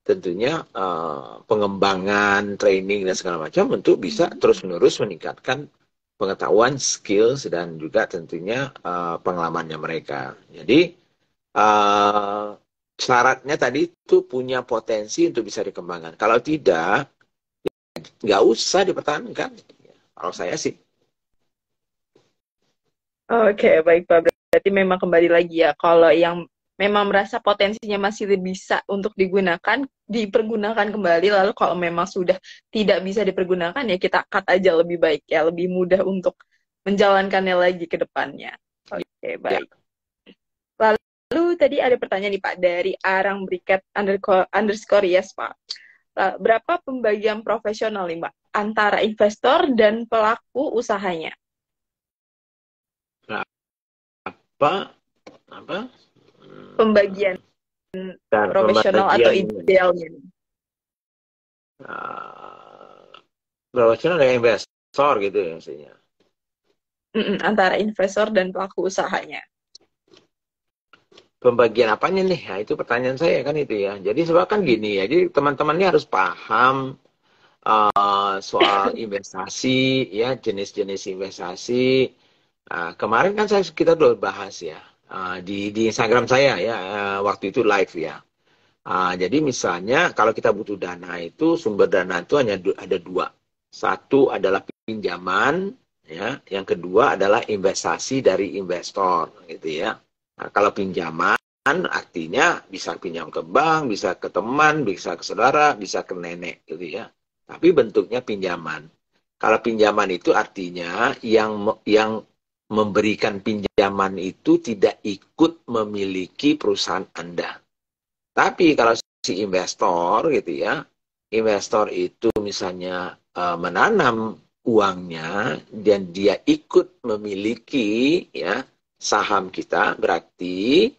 tentunya uh, pengembangan, training dan segala macam untuk bisa hmm. terus menerus meningkatkan pengetahuan, skills dan juga tentunya uh, pengalamannya mereka. Jadi uh, syaratnya tadi itu punya potensi untuk bisa dikembangkan. Kalau tidak, nggak usah dipertahankan. Kalau saya sih. Oke, okay, baik Pak. Berarti memang kembali lagi ya, kalau yang memang merasa potensinya masih bisa untuk digunakan, dipergunakan kembali. Lalu kalau memang sudah tidak bisa dipergunakan, ya kita cut aja lebih baik ya, lebih mudah untuk menjalankannya lagi ke depannya. Oke, okay, ya. baik. Ya. Lalu tadi ada pertanyaan nih Pak dari Arang Briket underscore yes Pak. Nah, berapa pembagian profesional nih Pak antara investor dan pelaku usahanya? Berapa? Apa? Pembagian Bentar, profesional atau idealnya? Uh, profesional dengan investor gitu ya maksudnya. Mm antara investor dan pelaku usahanya pembagian apanya nih? Nah, itu pertanyaan saya kan itu ya. Jadi sebab kan gini ya. Jadi teman-teman ini harus paham uh, soal [LAUGHS] investasi ya, jenis-jenis investasi. Uh, kemarin kan saya kita sudah bahas ya uh, di di Instagram saya ya uh, waktu itu live ya. Uh, jadi misalnya kalau kita butuh dana itu sumber dana itu hanya ada dua. Satu adalah pinjaman, ya. Yang kedua adalah investasi dari investor, gitu ya. Nah, kalau pinjaman artinya bisa pinjam ke bank, bisa ke teman, bisa ke saudara, bisa ke nenek gitu ya. Tapi bentuknya pinjaman. Kalau pinjaman itu artinya yang yang memberikan pinjaman itu tidak ikut memiliki perusahaan Anda. Tapi kalau si investor gitu ya, investor itu misalnya e, menanam uangnya dan dia ikut memiliki ya saham kita, berarti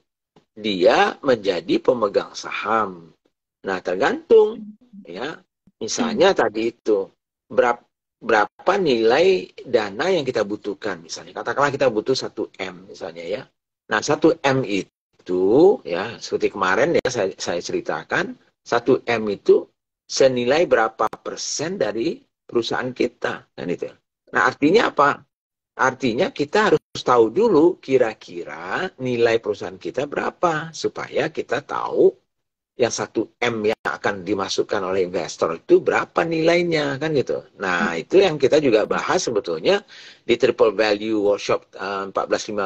dia menjadi pemegang saham. Nah, tergantung ya. Misalnya hmm. tadi itu berapa berapa nilai dana yang kita butuhkan misalnya katakanlah kita butuh 1 m misalnya ya nah 1 m itu ya seperti kemarin ya saya, saya ceritakan 1 m itu senilai berapa persen dari perusahaan kita kan itu nah artinya apa Artinya kita harus tahu dulu kira-kira nilai perusahaan kita berapa supaya kita tahu yang satu M yang akan dimasukkan oleh investor itu berapa nilainya kan gitu. Nah itu yang kita juga bahas sebetulnya di Triple Value Workshop 14-15 eh,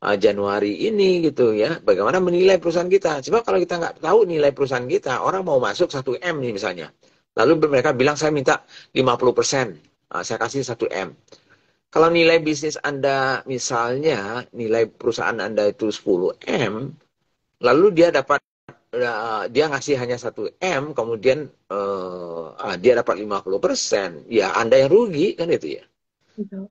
eh, Januari ini gitu ya. Bagaimana menilai perusahaan kita. Coba kalau kita nggak tahu nilai perusahaan kita, orang mau masuk satu M nih misalnya. Lalu mereka bilang saya minta 50 persen, eh, saya kasih satu M. Kalau nilai bisnis Anda misalnya nilai perusahaan Anda itu 10 M, lalu dia dapat eh, dia ngasih hanya 1 M, kemudian uh, dia dapat 50%, ya Anda yang rugi kan itu ya.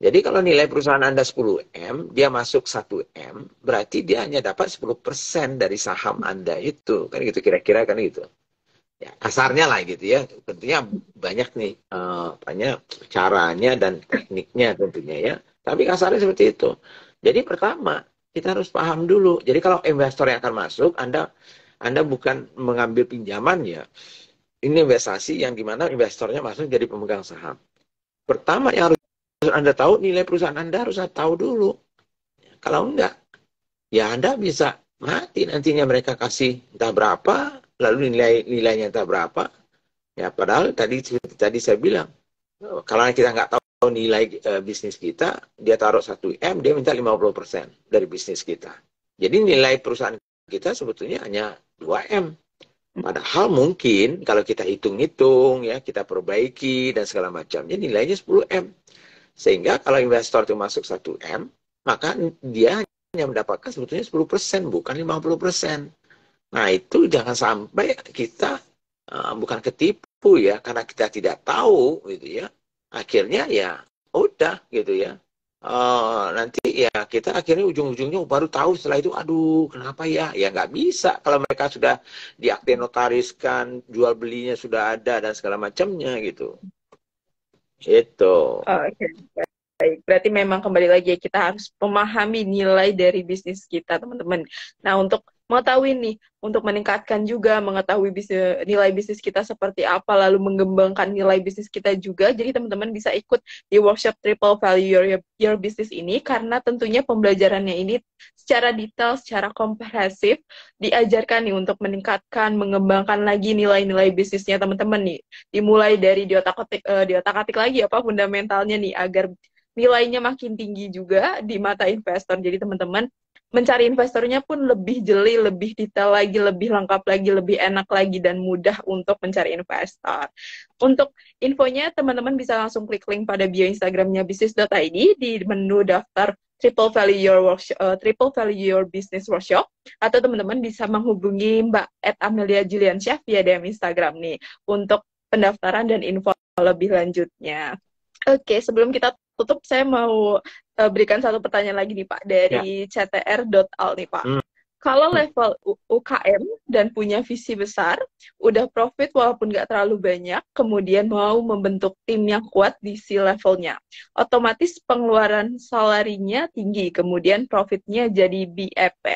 Jadi kalau nilai perusahaan Anda 10 M, dia masuk 1 M, berarti dia hanya dapat 10% dari saham Anda itu. Kan gitu kira-kira kan gitu ya, kasarnya lah gitu ya tentunya banyak nih uh, eh, banyak caranya dan tekniknya tentunya ya tapi kasarnya seperti itu jadi pertama kita harus paham dulu jadi kalau investor yang akan masuk anda anda bukan mengambil pinjaman ya ini investasi yang gimana investornya masuk jadi pemegang saham pertama yang harus anda tahu nilai perusahaan anda harus anda tahu dulu kalau enggak ya anda bisa mati nantinya mereka kasih entah berapa lalu nilai nilainya tak berapa ya padahal tadi seperti tadi saya bilang kalau kita nggak tahu nilai e, bisnis kita dia taruh 1 m dia minta 50% dari bisnis kita jadi nilai perusahaan kita sebetulnya hanya 2 m padahal mungkin kalau kita hitung-hitung ya kita perbaiki dan segala macamnya nilainya 10 m sehingga kalau investor itu masuk 1 m maka dia hanya mendapatkan sebetulnya 10% bukan 50%. Nah itu jangan sampai kita uh, bukan ketipu ya karena kita tidak tahu gitu ya. Akhirnya ya udah gitu ya. Uh, nanti ya kita akhirnya ujung-ujungnya baru tahu setelah itu aduh kenapa ya ya nggak bisa kalau mereka sudah diakte notariskan jual belinya sudah ada dan segala macamnya gitu itu okay. baik berarti memang kembali lagi ya, kita harus memahami nilai dari bisnis kita teman-teman nah untuk mengetahui nih untuk meningkatkan juga mengetahui bisnis, nilai bisnis kita seperti apa lalu mengembangkan nilai bisnis kita juga jadi teman-teman bisa ikut di workshop triple value your, your business ini karena tentunya pembelajarannya ini secara detail secara komprehensif diajarkan nih untuk meningkatkan mengembangkan lagi nilai-nilai bisnisnya teman-teman nih dimulai dari di otak otik uh, di otak atik lagi apa fundamentalnya nih agar nilainya makin tinggi juga di mata investor jadi teman-teman mencari investornya pun lebih jeli, lebih detail lagi, lebih lengkap lagi, lebih enak lagi dan mudah untuk mencari investor. Untuk infonya teman-teman bisa langsung klik link pada bio Instagramnya bisnis.id di menu daftar Triple Value Your Workshop, uh, eh, Triple Value Your Business Workshop, atau teman-teman bisa menghubungi Mbak Ed Amelia Julian Chef via DM Instagram nih untuk pendaftaran dan info lebih lanjutnya. Oke, sebelum kita tutup saya mau uh, berikan satu pertanyaan lagi nih Pak dari ya. ctr.al nih Pak. Hmm. Kalau level UKM dan punya visi besar, udah profit walaupun nggak terlalu banyak, kemudian mau membentuk tim yang kuat di si levelnya. Otomatis pengeluaran salarinya tinggi, kemudian profitnya jadi BEP.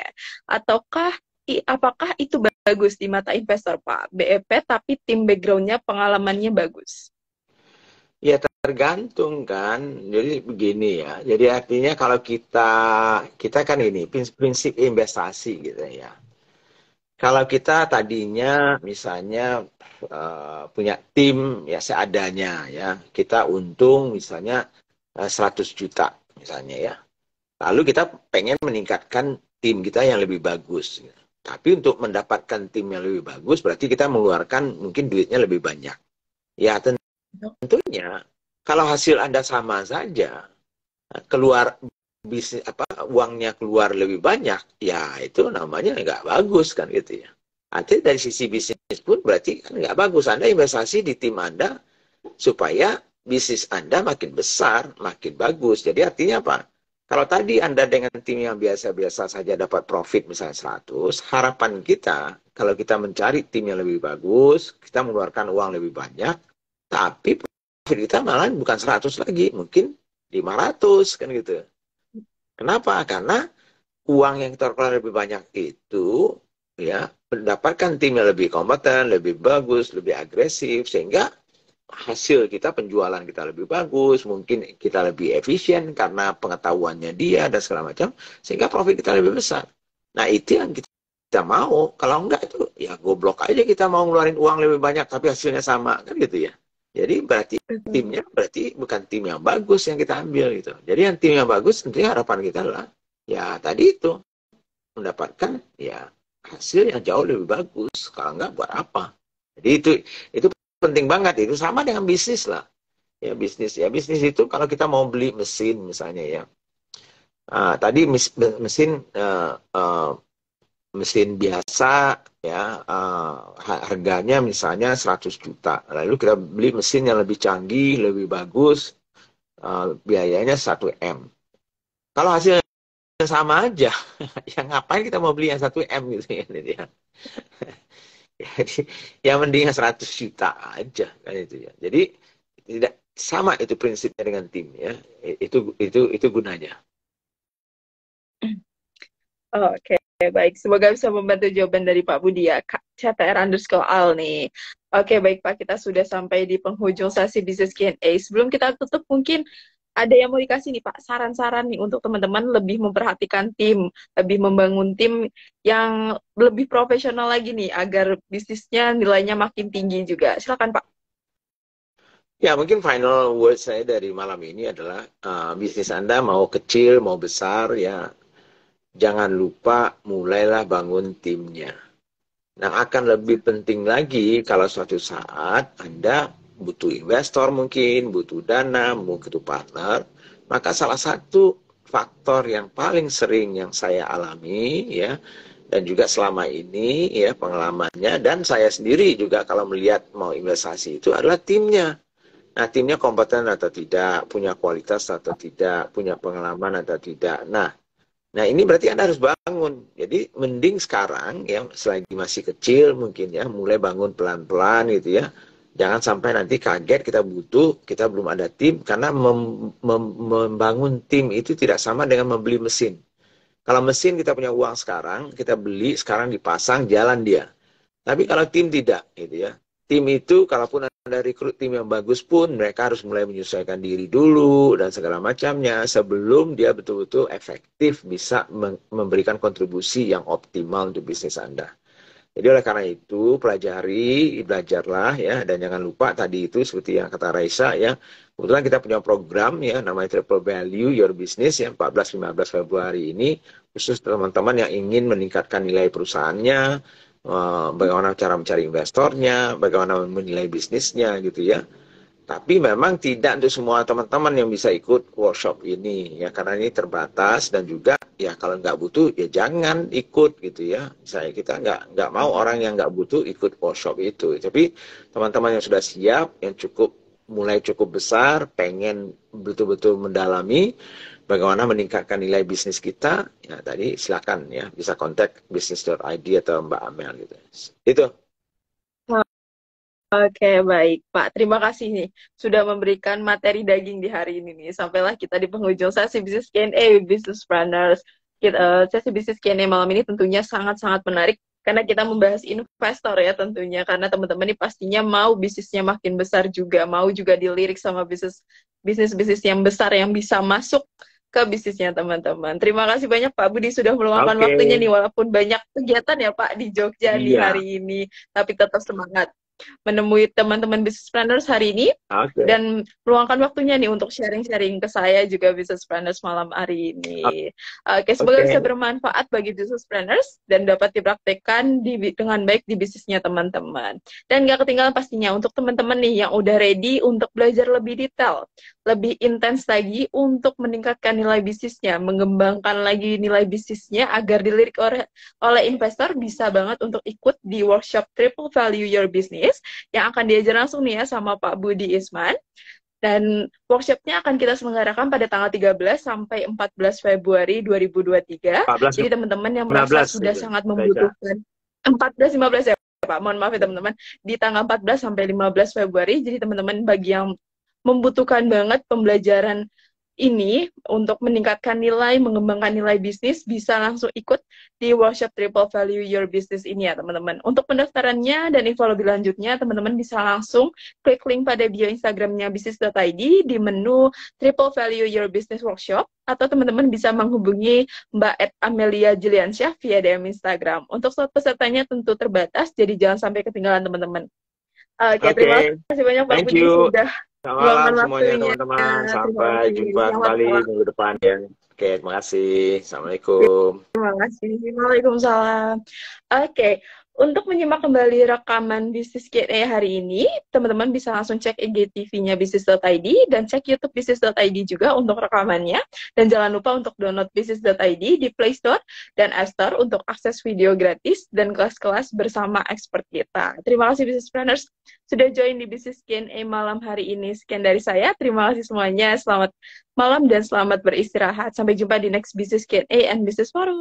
Ataukah apakah itu bagus di mata investor Pak? BEP tapi tim backgroundnya pengalamannya bagus. Ya tergantung kan. Jadi begini ya. Jadi artinya kalau kita kita kan ini prinsip investasi gitu ya. Kalau kita tadinya misalnya uh, punya tim ya seadanya ya, kita untung misalnya uh, eh, 100 juta misalnya ya. Lalu kita pengen meningkatkan tim kita yang lebih bagus. Tapi untuk mendapatkan tim yang lebih bagus berarti kita mengeluarkan mungkin duitnya lebih banyak. Ya tentu Tentunya kalau hasil Anda sama saja, keluar bisnis apa uangnya keluar lebih banyak, ya itu namanya nggak bagus kan gitu ya. Artinya dari sisi bisnis pun berarti kan nggak bagus. Anda investasi di tim Anda supaya bisnis Anda makin besar, makin bagus. Jadi artinya apa? Kalau tadi Anda dengan tim yang biasa-biasa saja dapat profit misalnya 100, harapan kita kalau kita mencari tim yang lebih bagus, kita mengeluarkan uang lebih banyak, tapi profit kita malah bukan 100 lagi, mungkin 500 kan gitu. Kenapa? Karena uang yang terkeluar lebih banyak itu ya mendapatkan tim yang lebih kompeten, lebih bagus, lebih agresif sehingga hasil kita penjualan kita lebih bagus, mungkin kita lebih efisien karena pengetahuannya dia dan segala macam, sehingga profit kita lebih besar. Nah itu yang kita, kita mau. Kalau enggak itu ya goblok aja kita mau ngeluarin uang lebih banyak tapi hasilnya sama kan gitu ya. Jadi berarti mm-hmm. timnya berarti bukan tim yang bagus yang kita ambil gitu. Jadi yang tim yang bagus tentunya harapan kita adalah ya tadi itu mendapatkan ya hasil yang jauh lebih bagus. Kalau enggak buat apa? Jadi itu itu penting banget itu sama dengan bisnis lah. Ya bisnis ya bisnis itu kalau kita mau beli mesin misalnya ya. Uh, tadi mesin uh, uh, mesin biasa ya uh, harganya misalnya 100 juta lalu kita beli mesin yang lebih canggih lebih bagus uh, biayanya 1 m kalau hasilnya sama aja [LAUGHS] yang ngapain kita mau beli yang 1 m gitu ya, ya? [LAUGHS] jadi yang mendingan 100 juta aja kan itu ya jadi tidak sama itu prinsipnya dengan tim ya itu itu itu gunanya hmm. oh, oke okay. Oke, baik. Semoga bisa membantu jawaban dari Pak Budi ya. CTR underscore al nih. Oke, baik Pak. Kita sudah sampai di penghujung sesi bisnis Q&A. Sebelum kita tutup, mungkin ada yang mau dikasih nih Pak, saran-saran nih untuk teman-teman lebih memperhatikan tim, lebih membangun tim yang lebih profesional lagi nih, agar bisnisnya nilainya makin tinggi juga. Silakan Pak. Ya, mungkin final word saya dari malam ini adalah uh, bisnis Anda mau kecil, mau besar, ya jangan lupa mulailah bangun timnya. Nah, akan lebih penting lagi kalau suatu saat Anda butuh investor mungkin, butuh dana, butuh partner, maka salah satu faktor yang paling sering yang saya alami ya dan juga selama ini ya pengalamannya dan saya sendiri juga kalau melihat mau investasi itu adalah timnya. Nah, timnya kompeten atau tidak, punya kualitas atau tidak, punya pengalaman atau tidak. Nah, Nah ini berarti Anda harus bangun. Jadi mending sekarang ya selagi masih kecil mungkin ya mulai bangun pelan-pelan gitu ya. Jangan sampai nanti kaget kita butuh, kita belum ada tim karena mem mem membangun tim itu tidak sama dengan membeli mesin. Kalau mesin kita punya uang sekarang, kita beli sekarang dipasang jalan dia. Tapi kalau tim tidak gitu ya. Tim itu kalaupun anda rekrut tim yang bagus pun mereka harus mulai menyesuaikan diri dulu dan segala macamnya sebelum dia betul-betul efektif bisa memberikan kontribusi yang optimal untuk bisnis Anda. Jadi oleh karena itu pelajari, belajarlah ya dan jangan lupa tadi itu seperti yang kata Raisa ya. Kebetulan kita punya program ya namanya Triple Value Your Business yang 14 15 Februari ini khusus teman-teman yang ingin meningkatkan nilai perusahaannya, Eh, bagaimana cara mencari investornya, bagaimana menilai bisnisnya gitu ya. Tapi memang tidak untuk semua teman-teman yang bisa ikut workshop ini ya karena ini terbatas dan juga ya kalau nggak butuh ya jangan ikut gitu ya. Saya kita nggak nggak mau orang yang nggak butuh ikut workshop itu. Tapi teman-teman yang sudah siap, yang cukup mulai cukup besar, pengen betul-betul mendalami, bagaimana meningkatkan nilai bisnis kita, ya tadi silakan ya bisa kontak bisnis.id atau Mbak Amel gitu. Itu. Oke, baik Pak. Terima kasih nih sudah memberikan materi daging di hari ini nih. Sampailah kita di penghujung sesi bisnis Q&A Business Runners. Kita, uh, sesi bisnis Q&A malam ini tentunya sangat-sangat menarik karena kita membahas investor ya tentunya karena teman-teman ini pastinya mau bisnisnya makin besar juga, mau juga dilirik sama bisnis bisnis-bisnis yang besar yang bisa masuk ke bisnisnya teman-teman. Terima kasih banyak Pak Budi sudah meluangkan okay. waktunya nih walaupun banyak kegiatan ya Pak di Jogja iya. di hari ini, tapi tetap semangat menemui teman-teman business planners hari ini okay. dan meluangkan waktunya nih untuk sharing-sharing ke saya juga business planners malam hari ini. Ah. Oke, okay, semoga okay. bisa bermanfaat bagi business planners dan dapat dipraktekkan di, dengan baik di bisnisnya teman-teman. Dan gak ketinggalan pastinya untuk teman-teman nih yang udah ready untuk belajar lebih detail, lebih intens lagi untuk meningkatkan nilai bisnisnya, mengembangkan lagi nilai bisnisnya agar dilirik oleh, oleh investor bisa banget untuk ikut di workshop Triple Value Your Business Bisnis yang akan diajar langsung nih ya sama Pak Budi Isman. Dan workshopnya akan kita selenggarakan pada tanggal 13 sampai 14 Februari 2023. 14, Jadi teman-teman yang merasa 15, sudah itu. Iya. sangat membutuhkan 14 15 ya Pak. Mohon maaf ya teman-teman. Di tanggal 14 sampai 15 Februari. Jadi teman-teman bagi yang membutuhkan banget pembelajaran ini untuk meningkatkan nilai, mengembangkan nilai bisnis bisa langsung ikut di workshop Triple Value Your Business ini ya teman-teman. Untuk pendaftarannya dan info lebih lanjutnya teman-teman bisa langsung klik link pada bio Instagramnya bisnis.id di menu Triple Value Your Business Workshop atau teman-teman bisa menghubungi Mbak Ed Amelia Juliansyah via DM Instagram. Untuk slot pesertanya tentu terbatas, jadi jangan sampai ketinggalan teman-teman. Oke, okay, okay. terima kasih banyak Pak Budi sudah Selamat malam semuanya teman-teman. Sampai jumpa kembali minggu depan ya. Oke, terima kasih. Assalamualaikum. Terima kasih. Waalaikumsalam. Oke, untuk menyimak kembali rekaman bisnis Q&A hari ini, teman-teman bisa langsung cek IGTV-nya bisnis.id dan cek YouTube bisnis.id juga untuk rekamannya. Dan jangan lupa untuk download bisnis.id di Play Store dan App Store untuk akses video gratis dan kelas-kelas bersama expert kita. Terima kasih bisnis planners sudah join di bisnis Q&A malam hari ini. Sekian dari saya. Terima kasih semuanya. Selamat malam dan selamat beristirahat. Sampai jumpa di next bisnis Q&A and bisnis forum.